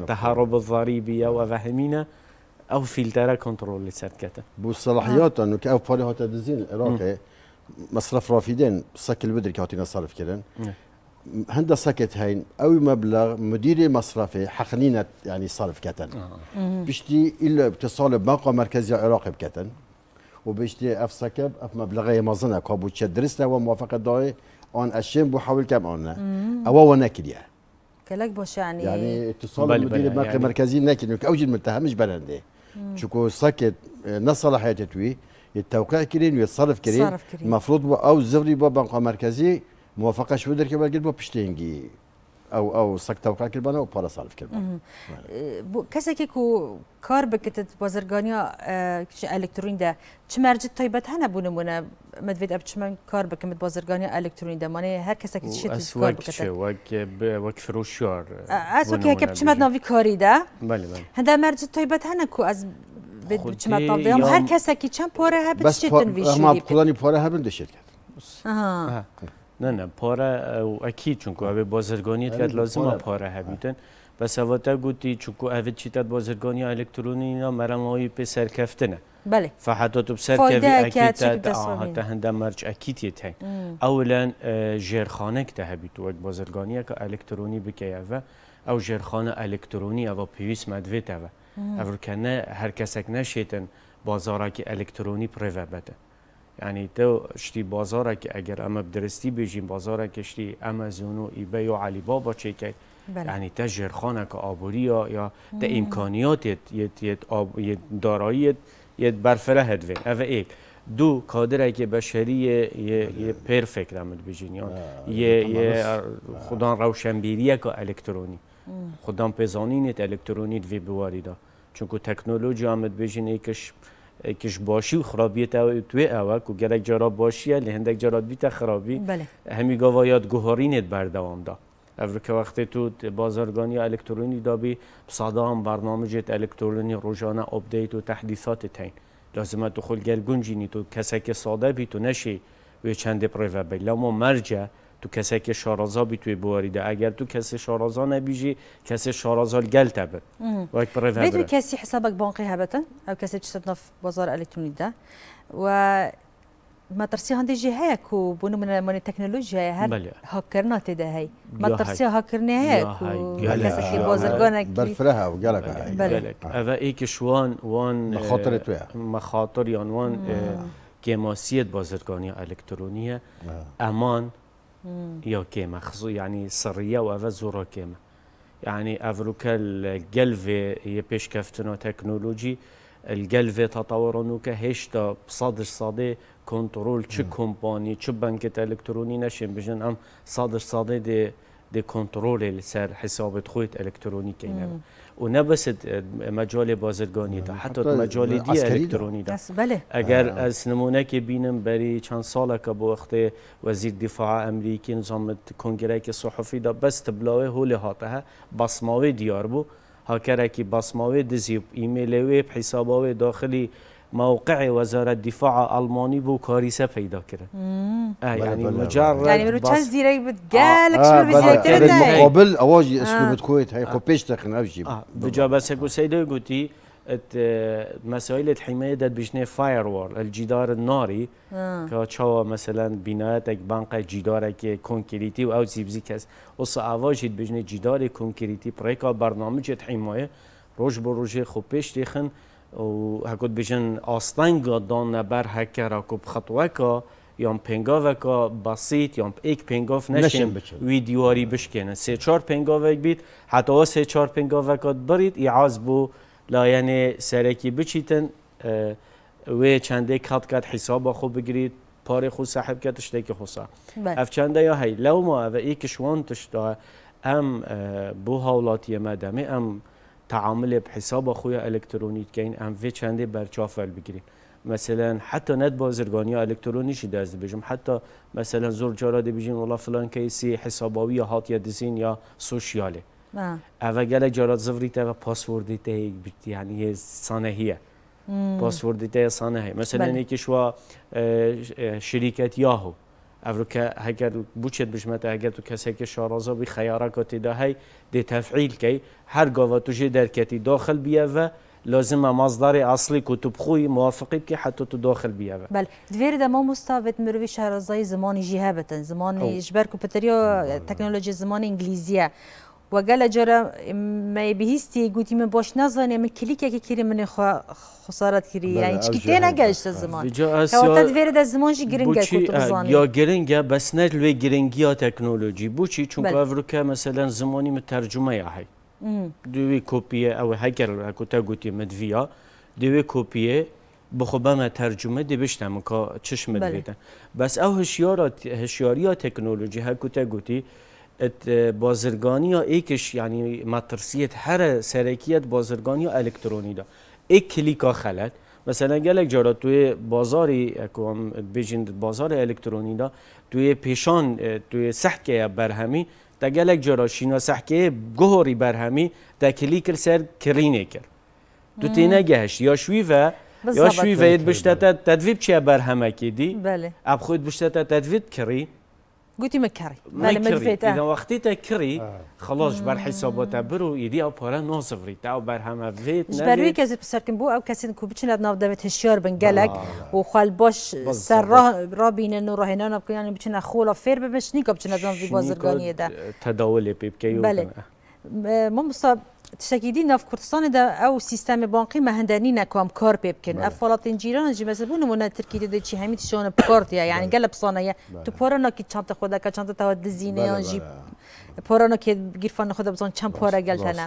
Speaker 5: و تهرب الضريبيه وفهمينا او فلتره كنترول
Speaker 4: سركته بو صلاحيات آه. انه كاف فالي هات دزين العراق مصرف رافدين سك بدري كاتينا صرف كلن هندا سكت هين او مبلغ مدير مصرفي حقنينة يعني صرف كتن بشتي الا اتصال بموقع مركزي عراقي بكتن و بيشتي اف سكب اف مبلغي مازنا كابو تشدرسنا وموافقه داي اون اشين بحاول كم انا او وناكليا
Speaker 1: كلك باش يعني يعني
Speaker 4: اتصال مدير البنك يعني المركزي ناكل اوجي المتهم مش بلندي شكو سكت نصلح تتوي التوقيع كرين ويتصرف كرين المفروض او زفري بنك مركزي موافقه شو درك بالجلبو بشتينجي او او سکته وکړه کړبانه او پاره سالف
Speaker 1: کړبانه که کو کار بکت بازرگانی چې الکترونی ده چې مرجع تایبت هنه بونه مونه مدوید اب چمن کار بکم بازرگانی الکترونی ده مانی هر کس چی شی کار بکت
Speaker 5: وک وک فروشیار از
Speaker 1: وک کې چمد ناوی کاری ده بله بله هنده مرجع تایبت هنه کو از چمد ناوی هر کس کې چند پاره هبت شتن ویشی بس ما
Speaker 4: کلانی پاره هبند شرکت
Speaker 1: آها
Speaker 5: نه نه پاره او اکی چونکو خب. اوه بازرگانیت که لازم پاره هبیتن بس او تا گوتی چونکو او چیتت بازرگانی الکترونی اینا مرم هایی پی نه بله فحتى تبصر كيف آه تا هنده مرج اكيد يتهي اولا جيرخانك تهبيت وقت الکترونی بکی اوه او الکترونی اوه پیویس بیویس مدویتها او که هر هرکسک نشیتن بازارک پر پروه بده یعنی تو شتی بازار که اگر اما درستی بیجیم بازار کشی امازون و ایبی و علی بابا چه که بله. یعنی تا جرخانه که آبوری یا تا امکانیاتت یت یت داراییت یت برفره هدوه اوه ایک دو کادره که بشری یه بله. پرفکت همد بجین یا یه خودان روشنبیریه که الکترونی خودان پیزانینت الکترونیت وی بواری دا چونکه تکنولوژی همد بجین ایکش کش باشی و خرابیت او توی اول کو گرک باشی باشیه یعنی لهندک جارا بیت خرابی بله. همی گوایات گوهارینت بردوام دا اول که وقتی تو بازرگانی الکترونی دابی صدام برنامجت الکترونی روزانه اپدیت و تحدیثات تین لازمه تو خلگل گنجینی تو کسک ساده بی تو نشی و چند پروه بی مرجه تو کسی که شارازا بی توی بواریده اگر تو کسی شارازا نبیجی کسی شارازا گل تبه وقت بره بره بدري كاسي
Speaker 1: حسابك بنقي هبة او کسی تشتغل نف بازار الالكترونية ده و ما ترسی هنده هندي جي هيك بونو من من هر هل ناتی ده هي ما ترسی ترسي هاكرنا هيك
Speaker 4: وكاسي گلک برفرها وقالك هاي
Speaker 5: هذا ايك شوان وان مخاطر اه، تويا مخاطر یان وان كيماسيت اه، بازرگانی الکترونیه آه. امان يا كيما خصو يعني سريه وافازو رو كيما يعني افروكا الجلفي هي بيش كافتنو تكنولوجي الجلفي تطورو نوكا هيشتا بصدر صدي كنترول تش كومباني تش بنك الكتروني نشين بجن ام صادر صدي دي دي كنترول لسر حسابات خويت الكترونيك و نه بس مجال بازرگانی ده حتی مجال دی الکترونی ده بله اگر از نمونه که بینم بری چند ساله که با وقت وزیر دفاع امریکی نظام کنگره که صحفی دا بس تبلاوه هول هاته بسماوه دیار بو هاکره که بسماوه دزیب ایمیل ویب حساباوه داخلی موقع وزارت دفاع آلمانی بو کاریسه پیدا کرد یعنی مجرد یعنی رو چند زیره بود گلک شو به زیره ده مقابل اواج اسلوبت کویت های خب
Speaker 4: پیش تخن افجی
Speaker 5: بجا بس سيدو قلتي مسائل الحماية دات بجنة فايروال الجدار الناري كتشوا مثلا بناياتك بنقة جدارك كونكريتي أو زيبزي كاس وصا أواجد بجنة جدار كونكريتي بريكا برنامج الحماية روش بروجي خو پیش تخن و هکوت بیشتر أصلاً دان نبر هكا راكو یا یام پنگاوکا بسیط یا یک پنگاف نشین ویدیواری دیواری سه چهار پنگاوک بید حتی سه چهار پنگاوکات برید اعاز بو لا سرکی بچیتن و چنده کات کات حساب خوب بگیرید پار خود صاحب کت شده که اف چنده یا هی لو ما و ایکش کشوان تشتا ام بو هاولاتی مدمه ام تعامل حساب خوی الکترونیک که این ام چنده بر چافل بگیریم مثلا حتی نه بازرگانی الکترونیشی دست بجم حتی مثلا زور جارا دی اولا فلان کیسی حساباوی یا هات یا دیزین یا سوشیاله اول گله جارات زوری تا و پاسوردی تا یعنی سانهیه پاسوردی سانهیه مثلا بله. یکی شوا شرکت یاهو ئەفرکە هەگەر بچێت بژمێتە هەگەر و کەسێکی شارازەوی خەیارەکەتیدا هەی دێتەفعیلکەی هر گۆڤە توژێ دەرکەتی داخل لازم لازمە مازداری ئاسلی کوتوبخۆی موافقی بکە حتۆ تو داخل بیەوە
Speaker 1: بەل دوێر دەما مستاوێت مروی شارەزای زمانی ژی هەبن زمانی ژبەر و پتریۆ تەکنۆلۆژی زمانی ئینگلیزیە و گله جرا می‌بیستی گوتی من کلیک نازانێ من خسارت کری منی خسارەت از هیچکی تێنەگەشتە خب، چی دە زمانژی گرنگ یا
Speaker 5: گرنگە بەس نەر لێ تکنولوژی تکنولوژی بچی چون که مثلا زمانی مترجمه تەرجمەیە هەی دوی کپی ئەوە دوی بله. دوی گوتی مدڤیا ما ترجمه دی تەرجمە دەبشتە چشم چشمە بس بس هشیاری هشیارە تکنولوژی ها کوتاه گوتی بازرگانی یا ایکش یعنی مترسیت هر سرکیت بازرگانی یا الکترونی دا ایک کلیکا خلد مثلا گلک جارا توی بازاری کوم بازار الکترونی دا توی پیشان توی سحکه برهمی تا گلک جارا شینا سحکه گهوری برهمی تا کلیک سر کرینه کر تو تینه گهش یا شوی و یا شوی و تدویب چیه برهمه کدی بله اب خود تا تدویب کری
Speaker 1: گوتی مکری مال مدفیت اذا
Speaker 5: وقتی تا کری خلاص بر حسابات برو ایدی او پارا ناصفری تا او بر همه ویت نه بروی کسی
Speaker 1: پسرکن بو او کسی کو بچین ناو دوت هشیار بن گلک و خال باش سر راه را بینن و راهنان بکن یعنی بچین خولا فیر بمش نیکا بچین ناو بازرگانی ده
Speaker 5: تداول پیپ کیو بله
Speaker 1: مم صاب تشکیدی تشتێکی کردستان دا او سیستم بانقی مەهندەنینە کام اه، کار پێ بکەن ئە فڵاتین جیران ژی مەسەر بوون منە ترکی دەچی هەمیت شۆنە پارتیا یان گەل پسانەیە تو چند چند تا تا خودا که پۆرەناکی چانتە خۆدەکە چانتەەوە دزینەیان ژی پۆرەنۆکێ گیرفانە خۆدا بزان چەند پۆرە گەلتەنە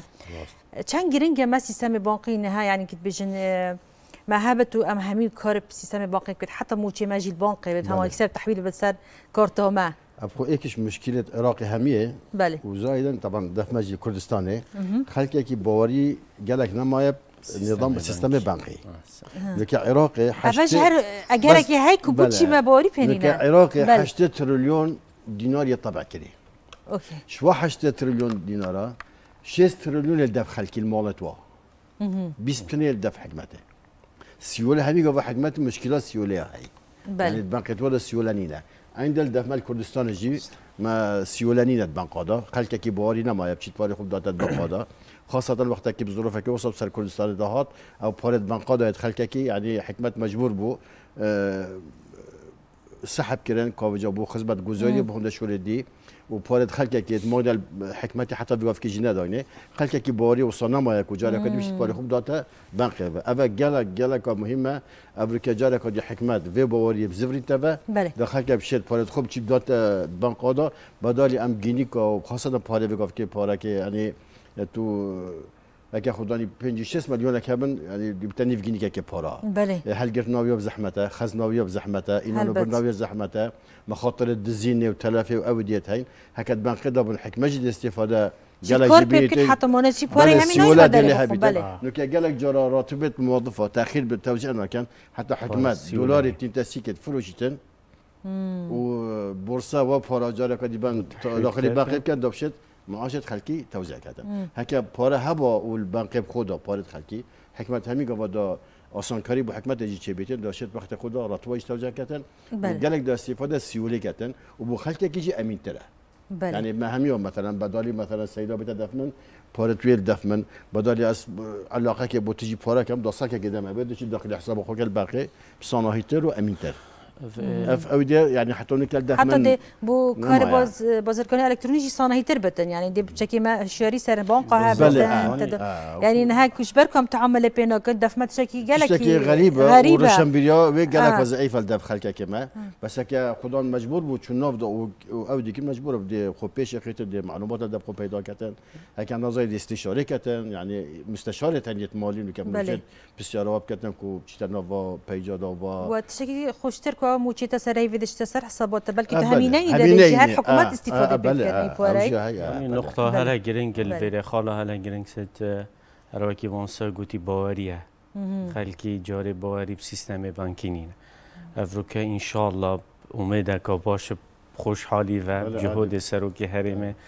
Speaker 1: چەند گرنگگە مە سیستمی بانقی نها یانی کت بژن مهابة أم همي كارب سيستم بانقي كنت حتى موشي ماجي البنقي بتهم أكثر تحويل بتسر كارتوما
Speaker 4: خو یکیش مشکلت عراق همیه بله و زایدن طبعا ده مجلس کردستانه خلقی که باوری گلک نمایب نظام سیستم بانقی لکه عراق هشت افش هر اگر که هی کوچی مباری پنینه لکه عراق 8 تریلیون دینار یه طبع کردی اوکی شو 8 تریلیون دینارا 6 تریلیون الدف خلقی المالت وا 20 تنه الدف حجمته سيوله همیگه و حجمت مشکلات سیوله هایی بله بانقی تو سیوله نینه دفعه مال کردستان جی ما سیولانی ند بنقادا خلک کی بواری نمایب چیت خوب دادت بنقادا خاصة الوقت که بظروفه که وصل سر کردستان دهات او پارت بنقادا خلک کی یعنی حکمت مجبور بو سحب کردن کاوجا بو خدمت گزاری به هنده شده دی و پارد خلک که مدل حکمتی حتی بیافت که جنه دانه خلک که باری و صنما یا کجا را کدی میشه پاری خوب داتا بنقه و اول گلا گلا که مهمه اول که جاره کدی حکمت و باری بزوری تا و در خلک بشه پارد خوب چی داتا بنقادا بدالی ام گینی که خاصه پاره بگفت که پاره که یعنی تو اگه خدانی 5 6 میلیون کبن یعنی بتنی فگینی که پارا بله هل گرت ناوی بزحمته خز ناوی بزحمته اینا نبر ناوی بزحمته مخاطر الدزینه وتلافه واوديت هين هكذا بان قدر الحكمه جد استفاده جالك جبيتي حتى
Speaker 6: مناسب كوري همين ولا دلها بله
Speaker 4: نو كي جالك جرى راتبة موظفة تأخير بالتوزيع ما كان حتى حكمات دولاري تنتسيكت فلوشتن وبورصة وفرا جارك ديبان داخل باقي كان دوبشت معاشت خلکی توزیع کردن هک پاره هبا و خود خدا پاره خلکی حکمت همین گفت دا کاری با حکمت اجی چه بیتن داشت وقت خدا رتبایش توزیع کردن بله. گلک دا استفاده سیولی کردن و بو خلکی کجی جی امین تره بله. یعنی ما مثلا بدالی مثلا سیدا بیت دفمن پاره توی دفمن بدالی از علاقه که بو تجی پاره کم داستا که گدمه بده چی داخل حساب بقی الباقی بصناهیتر و امین تر اف او دي يعني حطوني كل ده حتى دي
Speaker 1: بو كار باز بازركاني الكترونيجي صانعي تربتن يعني دي بتشكي ما شاري سر بانقا ها يعني انها كش بركم تعمل بينا كنت دف ما تشكي قالك شكي غريبه غريبه ورشم
Speaker 4: بليا وي قالك وظيفه لدف خلك كما بس كي خدان مجبور بو تشنوف او دي كل مجبور بدي خو بيش خيت دي معلومات دب خو بيدا كتن هكا نظر دي استشاري كتن يعني مستشار تنيت مالي كم بسيارة كتن كو تشتنا با بيجا دا با
Speaker 1: وتشكي خوشتر کا موچیت سرای ودش تسرح صبوت بلکه همینایی در
Speaker 5: جهت حکومت استفاده بکنی پوری همین نقطه هلا گرینگ الفیر خاله هلا گرینگ ست آه، روکی وانسا گوتی باوریه خلکی جاری باوری سیستم بانکینین افروکه انشالله امیده که باشه خوشحالی و جهود سروکی حرمه آه.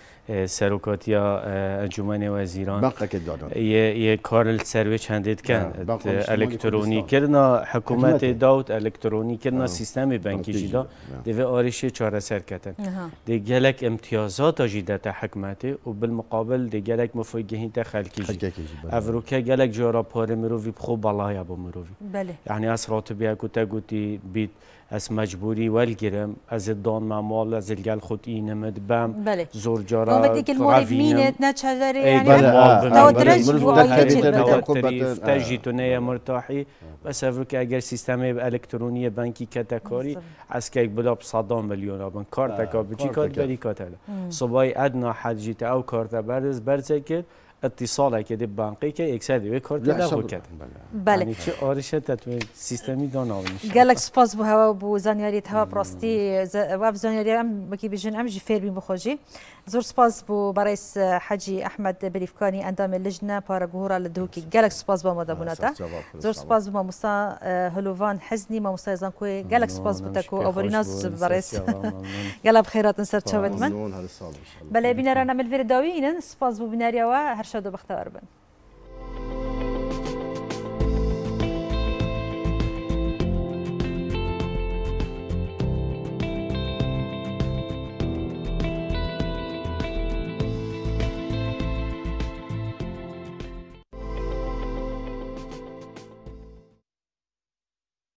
Speaker 5: سرکات انجمن وزیران
Speaker 4: بقی
Speaker 5: یه کار سروی چندید کن الکترونی کردن حکومت داوت الکترونی کردن سیستم بانکی جدا دو آرش چاره سر کتن گلک امتیازات جدا تا حکمت و بالمقابل دی گلک مفوجهین تا خلکی بله. افروکه گلک جارا پاره مروی بخو بالایا با بله یعنی اسرات بیا کوتا گوتی بیت از مجبوری ولگرم از دان مال از الگل خود اینمد بم بله زور جارا قوت ایک المولد مينت نتشجر يعني بله درجة وعية تجي تنية مرتاحي بس افرك اگر سيستم الكترونية بنكي كتكاري از كيك بلا بصدام مليون بن كارتكا بجي كارت آه، بلي كاتلا صباي ادنا حد او كارت برز برزكت اتصال که دی بانقی که یک سر دیوی کار دیده و کرد بله یعنی چه آرش تطویر سیستمی دانا میشه گلک
Speaker 1: سپاس بو هوا بو زنیاری هوا پراستی و زنیاری ام بکی بجن ام جی فیر بیم بخوجی زور سپاس بو برای حجی احمد بریفکانی اندام لجنه پارا گهورا لدهوکی گلک سپاس با مادا بونتا زور سپاس بو موسا هلووان حزنی ما موسا یزان کوی گلک سپاس بو تکو اوبریناز برای گلا بخیرات نسر چوبت من بله بینارانم الویر داوی اینن سپاس بو بیناریا و هر شادو بختار بن